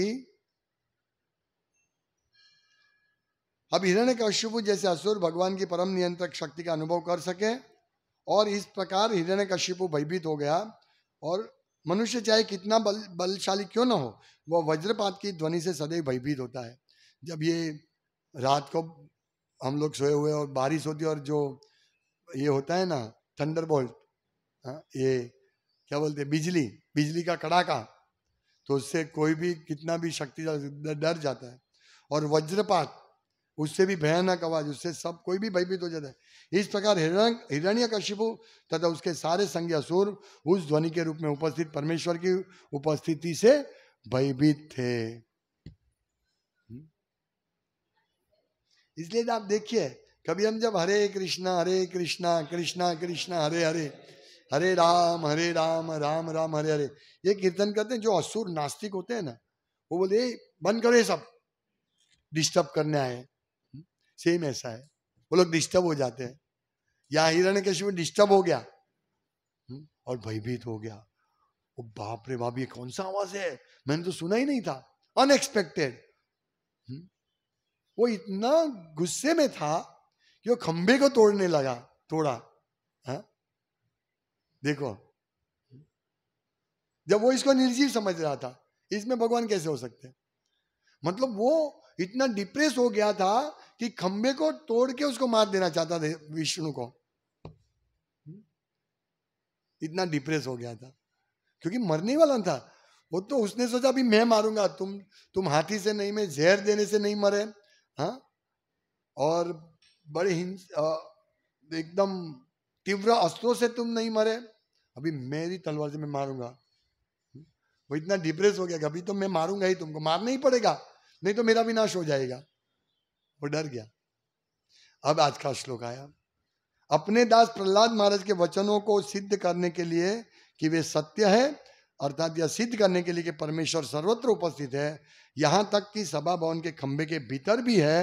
Speaker 1: अब हिरण्य कश्यपु जैसे असुर भगवान की परम नियंत्रक शक्ति का अनुभव कर सके और इस प्रकार हिरण्य कश्यपु भयभीत हो गया और मनुष्य चाहे कितना बल बलशाली क्यों ना हो वह वज्रपात की ध्वनि से सदैव भयभीत होता है जब ये रात को हम लोग सोए हुए और बारिश होती है और जो ये होता है ना थंडर बोल्ट हाँ, ये क्या बोलते हैं बिजली बिजली का कड़ाका तो उससे कोई भी कितना भी शक्ति डर जाता है और वज्रपात उससे भी भयानक आवाज उससे सब कोई भी भयभीत हो जाता है इस प्रकार हिरण हिरण्य कश्यपु तथा उसके सारे संज्ञा सुर उस ध्वनि के रूप में उपस्थित परमेश्वर की उपस्थिति से भयभीत थे हम्म। इसलिए आप देखिए कभी हम जब हरे कृष्णा हरे कृष्णा कृष्णा कृष्णा हरे हरे हरे राम हरे राम राम राम हरे हरे ये कीर्तन करते हैं जो असुर नास्तिक होते हैं ना वो बोले बंद करो ये सब डिस्टर्ब करने आए हम्म, सेम ऐसा है वो लोग डिस्टर्ब हो जाते हैं या हिरण कश्यप डिस्टर्ब हो गया हम्म, और भयभीत हो गया वो बाप रे बाप ये कौन सा आवाज है मैंने तो सुना ही नहीं था अनएक्सपेक्टेड हम्म, वो इतना गुस्से में था कि वो खंबे को तोड़ने लगा थोड़ा देखो जब वो इसको निर्जीव समझ रहा था इसमें भगवान कैसे हो सकते मतलब वो इतना डिप्रेस हो गया था कि खंबे को तोड़ के उसको मार देना चाहता था विष्णु को इतना डिप्रेस हो गया था क्योंकि मरने वाला था वो तो उसने सोचा अभी मैं मारूंगा तुम तुम हाथी से नहीं मैं जहर देने से नहीं मरे हा? और बड़े एकदम तीव्र अस्त्रों से तुम नहीं मरे अभी मेरी तलवार से मैं मारूंगा वो इतना डिप्रेस हो गया कि अभी तो मैं मारूंगा ही तुमको मारना ही पड़ेगा नहीं तो मेरा विनाश हो जाएगा वो डर गया अब आज का श्लोक आया अपने दास प्रहलाद महाराज के वचनों को सिद्ध करने के लिए कि वे सत्य है अर्थात यह सिद्ध करने के लिए कि परमेश्वर सर्वत्र उपस्थित है यहाँ तक कि सभा भवन के खंबे के भीतर भी है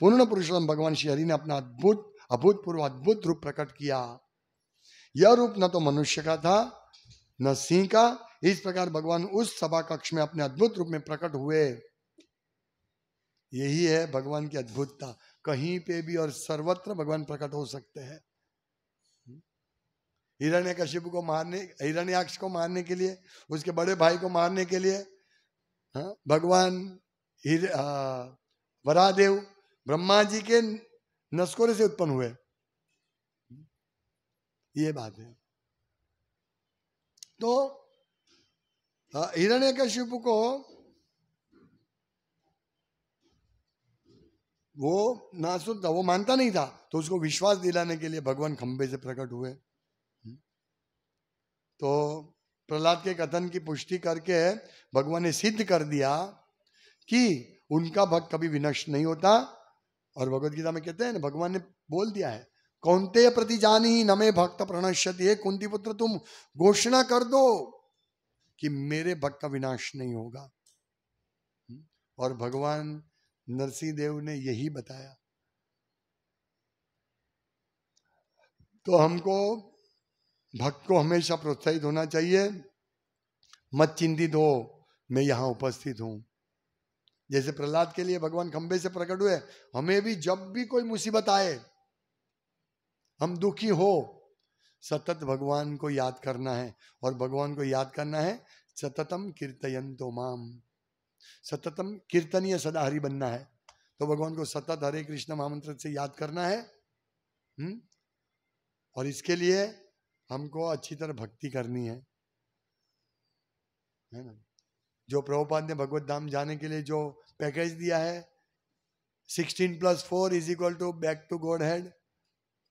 Speaker 1: पूर्ण पुरुषोत्तम भगवान श्री हरि ने अपना अद्भुत अभूतपूर्व अद्भुत रूप प्रकट किया यह रूप न तो मनुष्य का था न सिंह का इस प्रकार भगवान उस सभा कक्ष में अपने अद्भुत रूप में प्रकट हुए यही है भगवान की अद्भुतता कहीं पे भी और सर्वत्र भगवान प्रकट हो सकते हैं हिरण्य कश्यप को मारने हिरण्याक्ष को मारने के लिए उसके बड़े भाई को मारने के लिए हा? भगवान वरादेव ब्रह्मा जी के नस्कोरे से उत्पन्न हुए ये बात है तो हिरण्य कश्यप को वो नासुर था वो मानता नहीं था तो उसको विश्वास दिलाने के लिए भगवान खंबे से प्रकट हुए हम्म। तो प्रहलाद के कथन की पुष्टि करके भगवान ने सिद्ध कर दिया कि उनका भक्त कभी विनष्ट नहीं होता और भगवत गीता में कहते हैं ना भगवान ने बोल दिया है कौनते प्रति जानी ही नमे भक्त प्रणश्यति ये कुंती पुत्र तुम घोषणा कर दो कि मेरे भक्त का विनाश नहीं होगा हम्म? और भगवान नरसिंह देव ने यही बताया तो हमको भक्त को हमेशा प्रोत्साहित होना चाहिए मत चिंतित हो मैं यहां उपस्थित हूं जैसे प्रहलाद के लिए भगवान खंबे से प्रकट हुए हमें भी जब भी कोई मुसीबत आए हम दुखी हो सतत भगवान को याद करना है और भगवान को याद करना है सततम कीर्तयन तो माम सततम कीर्तनीय सदाहरी बनना है तो भगवान को सतत हरे कृष्ण महामंत्र से याद करना है हुँ? हम्म? और इसके लिए हमको अच्छी तरह भक्ति करनी है है ना जो प्रभुपाद ने भगवत धाम जाने के लिए जो पैकेज दिया है sixteen plus four is equal to back to Godhead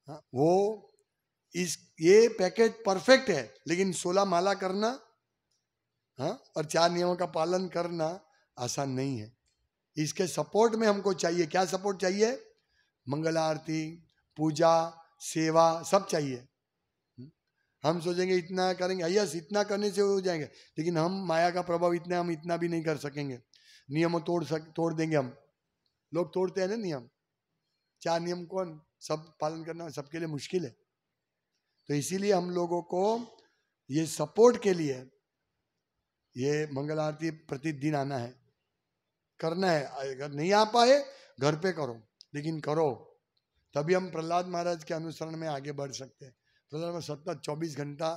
Speaker 1: हाँ, वो इस ये पैकेज परफेक्ट है लेकिन सोलह माला करना हाँ और चार नियमों का पालन करना आसान नहीं है इसके सपोर्ट में हमको चाहिए क्या सपोर्ट चाहिए मंगल आरती पूजा सेवा सब चाहिए हम्म, हम सोचेंगे इतना करेंगे यस इतना करने से हो जाएंगे लेकिन हम माया का प्रभाव इतना हम इतना भी नहीं कर सकेंगे नियम तोड़ सक तोड़ देंगे हम लोग तोड़ते हैं ना नियम चार नियम कौन सब पालन करना सबके लिए मुश्किल है तो इसीलिए हम लोगों को ये सपोर्ट के लिए ये मंगल आरती प्रतिदिन आना है करना है अगर नहीं आ पाए घर पे करो लेकिन करो तभी हम प्रहलाद महाराज के अनुसरण में आगे बढ़ सकते हैं प्रहलाद सत्तर चौबीस घंटा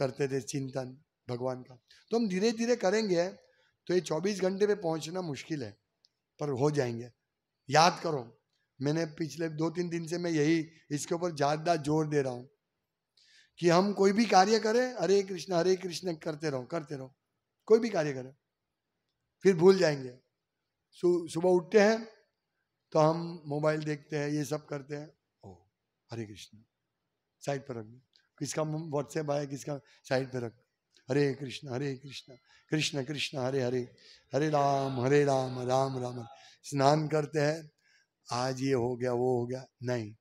Speaker 1: करते थे चिंतन भगवान का तो हम धीरे धीरे करेंगे तो ये चौबीस घंटे पे पहुंचना मुश्किल है पर हो जाएंगे याद करो मैंने पिछले दो तीन दिन से मैं यही इसके ऊपर ज़्यादा जोर दे रहा हूँ कि हम कोई भी कार्य करें हरे कृष्ण हरे कृष्ण करते रहो करते रहो कोई भी कार्य करें फिर भूल जाएंगे सुबह उठते हैं तो हम मोबाइल देखते हैं ये सब करते हैं ओ हरे कृष्ण साइड पर रख किसका व्हाट्सएप आया किसका साइड पर रख हरे कृष्ण हरे कृष्ण कृष्ण कृष्ण हरे हरे हरे राम हरे राम राम राम स्नान करते हैं आज ये हो गया वो हो गया नहीं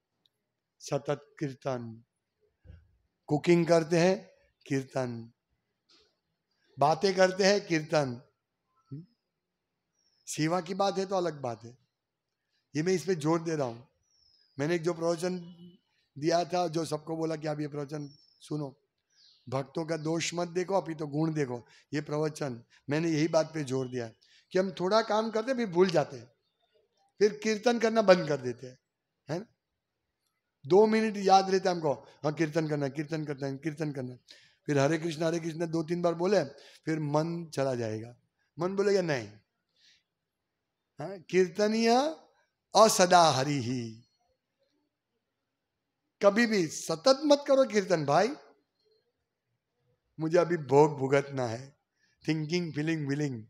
Speaker 1: सतत कीर्तन कुकिंग करते हैं कीर्तन बातें करते हैं कीर्तन हम्म। सेवा की बात है तो अलग बात है ये मैं इस पर जोर दे रहा हूं मैंने जो प्रवचन दिया था जो सबको बोला कि आप ये प्रवचन सुनो भक्तों का दोष मत देखो अभी तो गुण देखो ये प्रवचन मैंने यही बात पे जोर दिया कि हम थोड़ा काम करते फिर भूल जाते हैं फिर कीर्तन करना बंद कर देते हैं है ना दो मिनट याद रहता है हमको हाँ कीर्तन करना है कीर्तन करना है कीर्तन करना है फिर हरे कृष्ण हरे कृष्ण दो तीन बार बोले फिर मन चला जाएगा मन बोलेगा नहीं हाँ कीर्तनीय असदा हरि ही कभी भी सतत मत करो कीर्तन भाई मुझे अभी भोग भुगतना है थिंकिंग फीलिंग विलिंग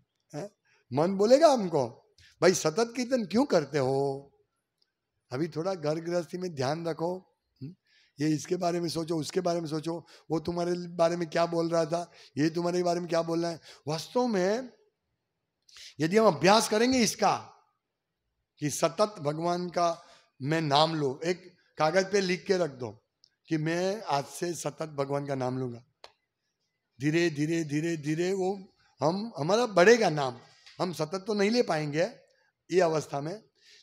Speaker 1: मन बोलेगा हमको भाई सतत कीर्तन क्यों करते हो अभी थोड़ा घर गृहस्थी में ध्यान रखो हम्म, ये इसके बारे में सोचो उसके बारे में सोचो वो तुम्हारे बारे में क्या बोल रहा था ये तुम्हारे बारे में क्या बोल रहा है वास्तव में यदि हम अभ्यास करेंगे इसका कि सतत भगवान का मैं नाम लो एक कागज पे लिख के रख दो कि मैं आज से सतत भगवान का नाम लूंगा धीरे धीरे धीरे धीरे वो हम हमारा बढ़ेगा नाम हम सतत तो नहीं ले पाएंगे ये अवस्था में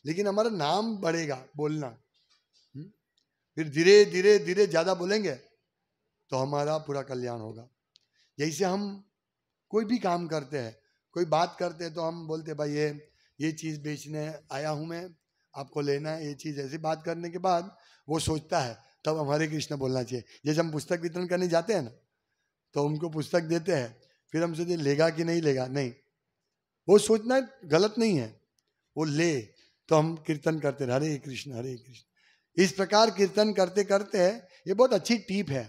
Speaker 1: लेकिन हमारा नाम बढ़ेगा बोलना हम्म? फिर धीरे धीरे धीरे ज़्यादा बोलेंगे तो हमारा पूरा कल्याण होगा जैसे हम कोई भी काम करते हैं कोई बात करते हैं तो हम बोलते भाई ये ये चीज़ बेचने आया हूँ मैं आपको लेना है ये चीज़ ऐसी बात करने के बाद वो सोचता है तब हमारे कृष्ण बोलना चाहिए जैसे हम पुस्तक वितरण करने जाते हैं ना तो उनको पुस्तक देते हैं फिर हम सोचते लेगा कि नहीं लेगा नहीं वो सोचना गलत नहीं है वो ले तो हम कीर्तन करते हरे कृष्ण हरे कृष्ण इस प्रकार कीर्तन करते करते है ये बहुत अच्छी टीप है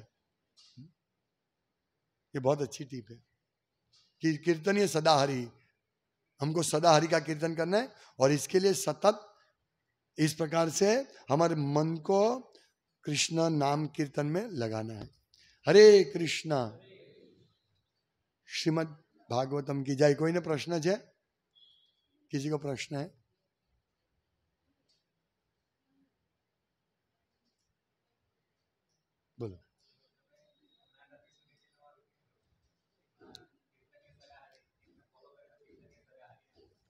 Speaker 1: ये बहुत अच्छी टीप है कि कीर्तन ये सदा हमको सदा का कीर्तन करना है और इसके लिए सतत इस प्रकार से हमारे मन को कृष्ण नाम कीर्तन में लगाना है हरे कृष्णा भागवतम की जाए कोई ना प्रश्न जय किसी को प्रश्न है बोलो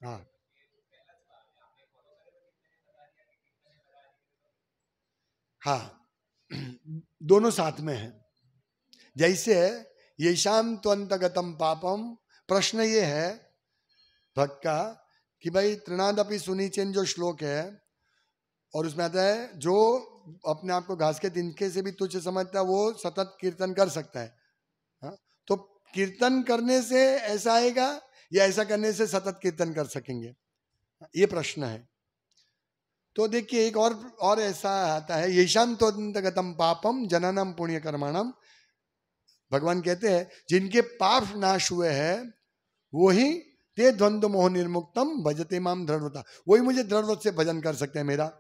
Speaker 1: हाँ हाँ दोनों साथ में है जैसे ये शाम तो अंतगतम पापम प्रश्न ये है भक्त का कि भाई त्रिनादपि सुनिचेन जो श्लोक है और उसमें आता है जो अपने आप को घास के दिनके से भी तुच्छ समझता है वो सतत कीर्तन कर सकता है हा? तो कीर्तन करने से ऐसा आएगा या ऐसा करने से सतत कीर्तन कर सकेंगे ये प्रश्न है तो देखिए एक और और ऐसा आता है येशांतोदंतगतम पापम जननम पुण्य कर्माणम भगवान कहते हैं जिनके पाप नाश हुए हैं वो ही ते द्वंद्व मोह निर्मुक्तम भजते माम दृढ़ता वही मुझे धृणवत से भजन कर सकते हैं मेरा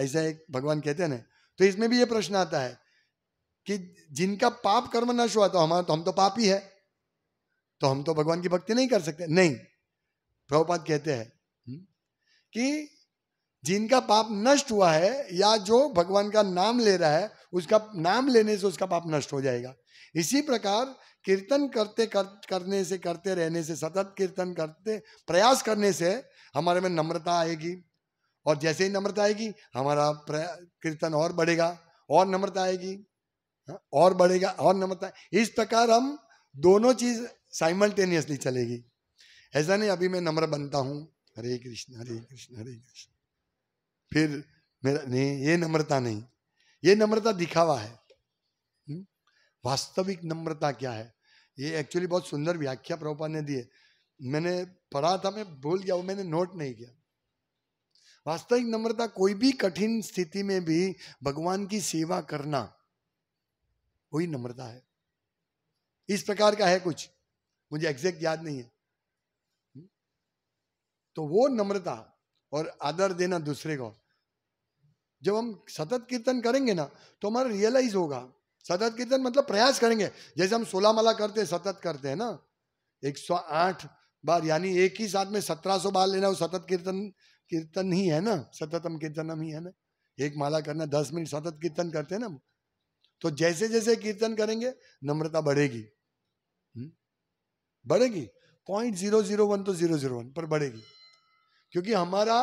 Speaker 1: ऐसा एक भगवान कहते हैं ना तो इसमें भी ये प्रश्न आता है कि जिनका पाप कर्म नष्ट हुआ तो हमारा तो हम तो ही है तो हम तो भगवान की भक्ति नहीं कर सकते नहीं प्रभुपाद कहते हैं हम्म, कि जिनका पाप नष्ट हुआ है या जो भगवान का नाम ले रहा है उसका नाम लेने से उसका पाप नष्ट हो जाएगा इसी प्रकार कीर्तन करते कर, करने से करते रहने से सतत कीर्तन करते प्रयास करने से हमारे में नम्रता आएगी और जैसे ही नम्रता आएगी हमारा कीर्तन और बढ़ेगा और नम्रता आएगी हाँ, और बढ़ेगा और नम्रता इस प्रकार हम दोनों चीज साइमल्टेनियसली चलेगी ऐसा नहीं अभी मैं नम्र बनता हूँ हरे कृष्ण हरे कृष्ण हरे कृष्ण फिर मेरा नहीं ये नम्रता नहीं ये नम्रता दिखावा है हम्म? वास्तविक नम्रता क्या है ये एक्चुअली बहुत सुंदर व्याख्या प्रभुपा ने दी है मैंने पढ़ा था मैं भूल गया वो मैंने नोट नहीं किया वास्तविक नम्रता कोई भी कठिन स्थिति में भी भगवान की सेवा करना वही नम्रता है इस प्रकार का है कुछ मुझे एग्जैक्ट याद नहीं है हम्म? तो वो नम्रता और आदर देना दूसरे को जब हम सतत कीर्तन करेंगे ना तो हमारा रियलाइज होगा सतत कीर्तन मतलब प्रयास करेंगे जैसे हम सोलह माला करते हैं सतत करते हैं ना एक सौ आठ बार यानी एक ही साथ में सत्रह सौ बार लेना सतत कीर्तन कीर्तन ही है ना सततम कीर्तनम ही है ना एक माला करना दस मिनट सतत कीर्तन करते हैं ना तो जैसे जैसे कीर्तन करेंगे नम्रता बढ़ेगी हम्म? बढ़ेगी पॉइंट जीरो जीरो वन तो जीरो जीरो वन पर बढ़ेगी क्योंकि हमारा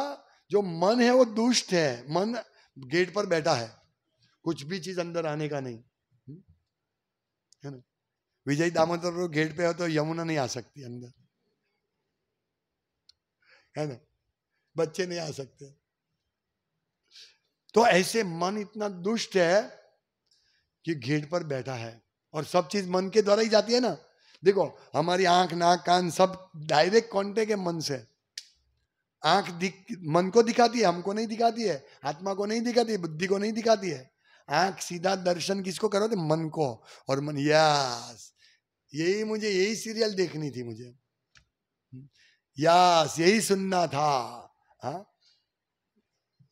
Speaker 1: जो मन है वो दुष्ट है मन गेट पर बैठा है कुछ भी चीज अंदर आने का नहीं है ना विजय दामोदर गेट पे हो तो यमुना नहीं आ सकती अंदर है ना बच्चे नहीं आ सकते तो ऐसे मन इतना दुष्ट है कि घेट पर बैठा है और सब चीज मन के द्वारा ही जाती है ना देखो हमारी आंख नाक कान सब डायरेक्ट कॉन्टेक्ट है मन से आंख दिख मन को दिखाती है हमको नहीं दिखाती है आत्मा को नहीं दिखाती है बुद्धि को नहीं दिखाती है आंख सीधा दर्शन किसको करो थे मन को और मन यास यही मुझे यही सीरियल देखनी थी मुझे यास यही सुनना था हाँ?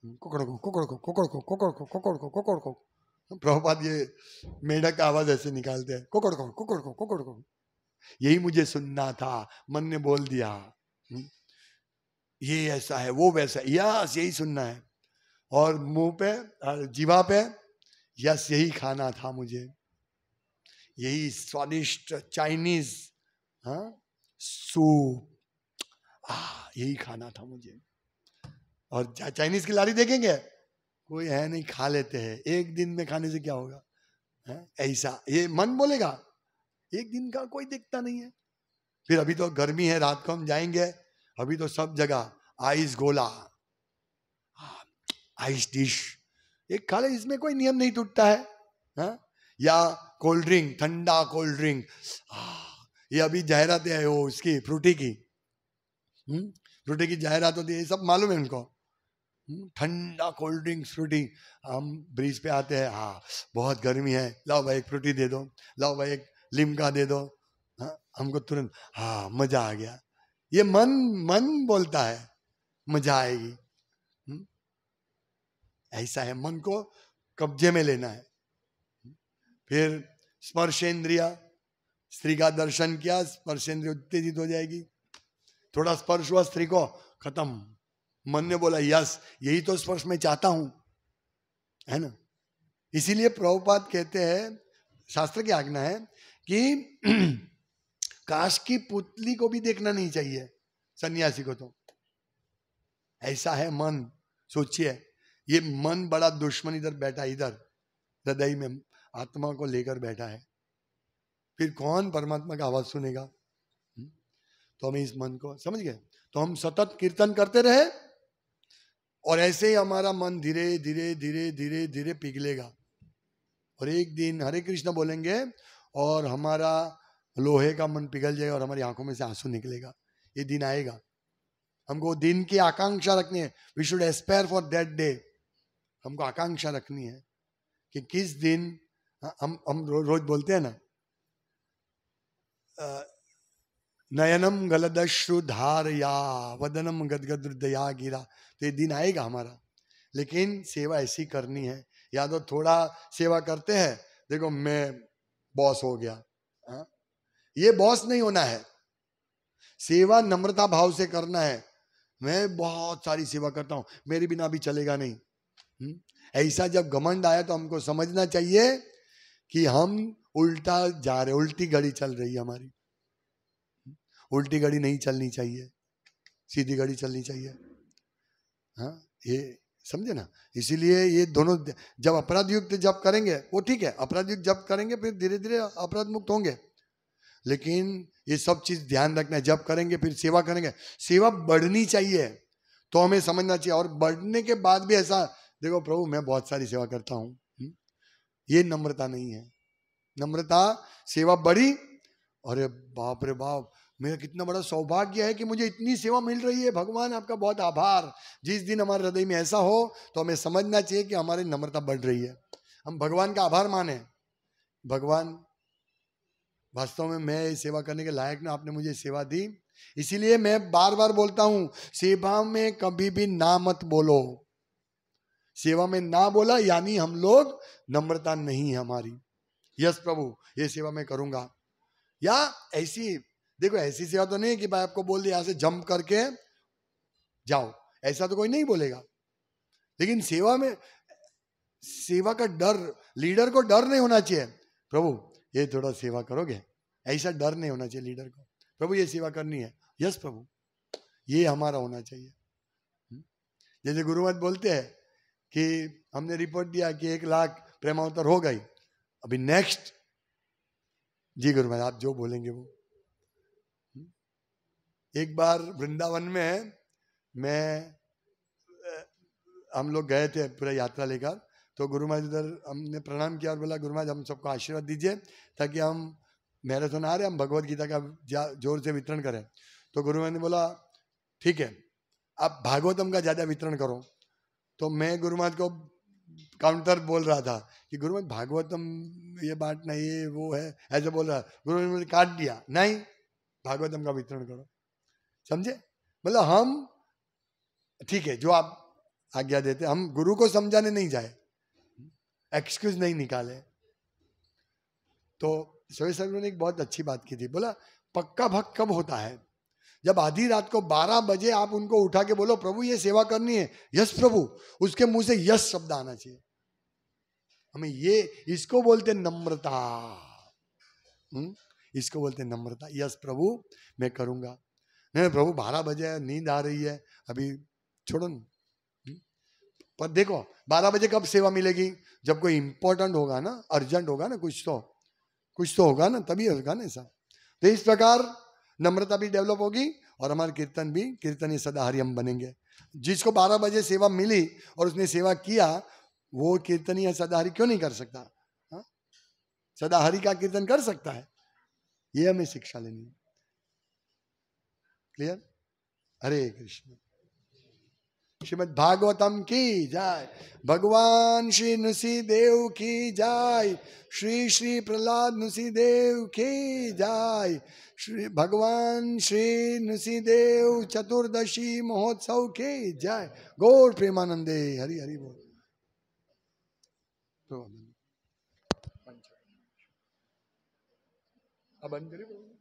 Speaker 1: को कुकड़ को कुकड़ को कुकड़ को प्रभुपाद ये मेढक आवाज ऐसे निकालते हैं को कुकड़ को यही मुझे सुनना था मन ने बोल दिया हम्म? ये ऐसा है वो वैसा यस यही सुनना है और मुंह पे जीवा पे यस यही खाना था मुझे यही स्वादिष्ट चाइनीज सूप आ यही खाना था मुझे और चाइनीज की लारी देखेंगे कोई है नहीं खा लेते हैं एक दिन में खाने से क्या होगा हाँ, ऐसा ये मन बोलेगा एक दिन का कोई देखता नहीं है फिर अभी तो गर्मी है रात को हम जाएंगे अभी तो सब जगह आइस गोला आइस डिश एक खा ले इसमें कोई नियम नहीं टूटता है हा? या कोल्ड ड्रिंक ठंडा कोल्ड ड्रिंक ये अभी जाहिरात है वो उसकी फ्रूटी की हम्म? फ्रूटी की जाहिरत होती है ये सब मालूम है उनको हम्म? ठंडा कोल्ड ड्रिंक फ्रूटी हम ब्रिज पे आते हैं हाँ बहुत गर्मी है लाओ भाई एक फ्रूटी दे दो लाओ भाई एक लिमका दे दो हाँ हमको तुरंत हाँ मजा आ गया ये मन मन बोलता है मजा आएगी ऐसा है मन को कब्जे में लेना है फिर स्पर्शेंद्रिया स्त्री का दर्शन किया स्पर्शेंद्रिया उत्तेजित हो जाएगी थोड़ा स्पर्श हुआ स्त्री को खत्म मन ने बोला यस यही तो स्पर्श में चाहता हूं है ना इसीलिए प्रभुपात कहते हैं शास्त्र की आज्ञा है कि काश की पुतली को भी देखना नहीं चाहिए सन्यासी को तो ऐसा है मन सोचिए ये मन बड़ा दुश्मन इधर बैठा इधर हृदय में आत्मा को लेकर बैठा है फिर कौन परमात्मा का आवाज सुनेगा हम्म? तो हमें इस मन को समझ गए तो हम सतत कीर्तन करते रहे और ऐसे ही हमारा मन धीरे धीरे धीरे धीरे धीरे पिघलेगा और एक दिन हरे कृष्ण बोलेंगे और हमारा लोहे का मन पिघल जाएगा और हमारी आंखों में से आंसू निकलेगा ये दिन आएगा हमको दिन की आकांक्षा रखनी है we should aspire for that day हमको आकांक्षा रखनी है कि किस दिन हम हम रो, रोज बोलते हैं ना नयनम धार या वदनम दया गिरा तो ये दिन आएगा हमारा लेकिन सेवा ऐसी करनी है या तो थोड़ा सेवा करते हैं देखो मैं बॉस हो गया हा? ये बॉस नहीं होना है सेवा नम्रता भाव से करना है मैं बहुत सारी सेवा करता हूं मेरे बिना भी चलेगा नहीं हम्म। ऐसा जब घमंड आया तो हमको समझना चाहिए कि हम उल्टा जा रहे उल्टी घड़ी चल रही है हमारी उल्टी घड़ी नहीं चलनी चाहिए सीधी घड़ी चलनी चाहिए हाँ ये समझे ना इसीलिए ये दोनों जब अपराध युक्त जब करेंगे वो ठीक है अपराध युक्त जब करेंगे फिर धीरे धीरे अपराध मुक्त होंगे लेकिन ये सब चीज ध्यान रखना है जब करेंगे फिर सेवा करेंगे सेवा बढ़नी चाहिए तो हमें समझना चाहिए और बढ़ने के बाद भी ऐसा देखो प्रभु मैं बहुत सारी सेवा करता हूं हम्म? ये नम्रता नहीं है नम्रता सेवा बड़ी अरे बाप रे बाप मेरा कितना बड़ा सौभाग्य है कि मुझे इतनी सेवा मिल रही है भगवान आपका बहुत आभार जिस दिन हमारे हृदय में ऐसा हो तो हमें समझना चाहिए कि हमारी नम्रता बढ़ रही है हम भगवान का आभार माने भगवान वास्तव में मैं ये सेवा करने के लायक ना आपने मुझे सेवा दी इसीलिए मैं बार बार बोलता हूं सेवा में कभी भी ना मत बोलो सेवा में ना बोला यानी हम लोग नम्रता नहीं है हमारी यस प्रभु ये सेवा में करूंगा या ऐसी देखो ऐसी सेवा तो नहीं कि भाई आपको बोल दिया यहां से जंप करके जाओ ऐसा तो कोई नहीं बोलेगा लेकिन सेवा में सेवा का डर लीडर को डर नहीं होना चाहिए प्रभु ये थोड़ा सेवा करोगे ऐसा डर नहीं होना चाहिए लीडर को प्रभु ये सेवा करनी है यस प्रभु ये हमारा होना चाहिए हम्म? जैसे गुरुमत बोलते हैं कि हमने रिपोर्ट दिया कि एक लाख प्रेमावतर हो गई अभी नेक्स्ट जी गुरु महाराज आप जो बोलेंगे वो एक बार वृंदावन में मैं हम लोग गए थे पूरा यात्रा लेकर तो गुरु महाराज इधर हमने प्रणाम किया और बोला गुरु महाराज हम सबको आशीर्वाद दीजिए ताकि हम मैराथन आ रहे हम भगवत गीता का जोर से वितरण करें तो गुरु महाराज ने बोला ठीक है आप भागवतम का ज़्यादा वितरण करो तो मैं गुरुमात को काउंटर बोल रहा था कि गुरुमत भागवतम ये बात नहीं है वो है ऐसे बोल रहा गुरु ने मुझे काट दिया नहीं भागवतम का वितरण करो समझे मतलब हम ठीक है जो आप आज्ञा देते हम गुरु को समझाने नहीं जाए एक्सक्यूज नहीं निकाले तो सभी सर ने एक बहुत अच्छी बात की थी बोला पक्का भक्त कब होता है जब आधी रात को 12 बजे आप उनको उठा के बोलो प्रभु ये सेवा करनी है यस प्रभु उसके मुंह से यस शब्द आना चाहिए हमें ये इसको बोलते नम्रता हुँ? हम्म? इसको बोलते नम्रता यस प्रभु मैं करूंगा नहीं प्रभु बारह बजे नींद आ रही है अभी छोड़ो न हम्म? पर देखो बारह बजे कब सेवा मिलेगी जब कोई इंपॉर्टेंट होगा ना अर्जेंट होगा ना कुछ तो कुछ तो होगा ना तभी होगा ना ऐसा तो इस प्रकार नम्रता भी डेवलप होगी और हमारे कीर्तन भी कीर्तन ही सदा हरियम बनेंगे जिसको 12 बजे सेवा मिली और उसने सेवा किया वो कीर्तन या सदाहरी क्यों नहीं कर सकता हा? सदाहरी का कीर्तन कर सकता है ये हमें शिक्षा लेनी है क्लियर हरे कृष्ण श्रीमद भागवतम की जाय भगवान श्री नृसी देव की जाय श्री श्री प्रहलाद नृसी देव की जाय श्री भगवान श्री नृसी देव चतुर्दशी महोत्सव की जाय गौर प्रेमानंदे हरि हरि बोल तो अब अंदर ही बोल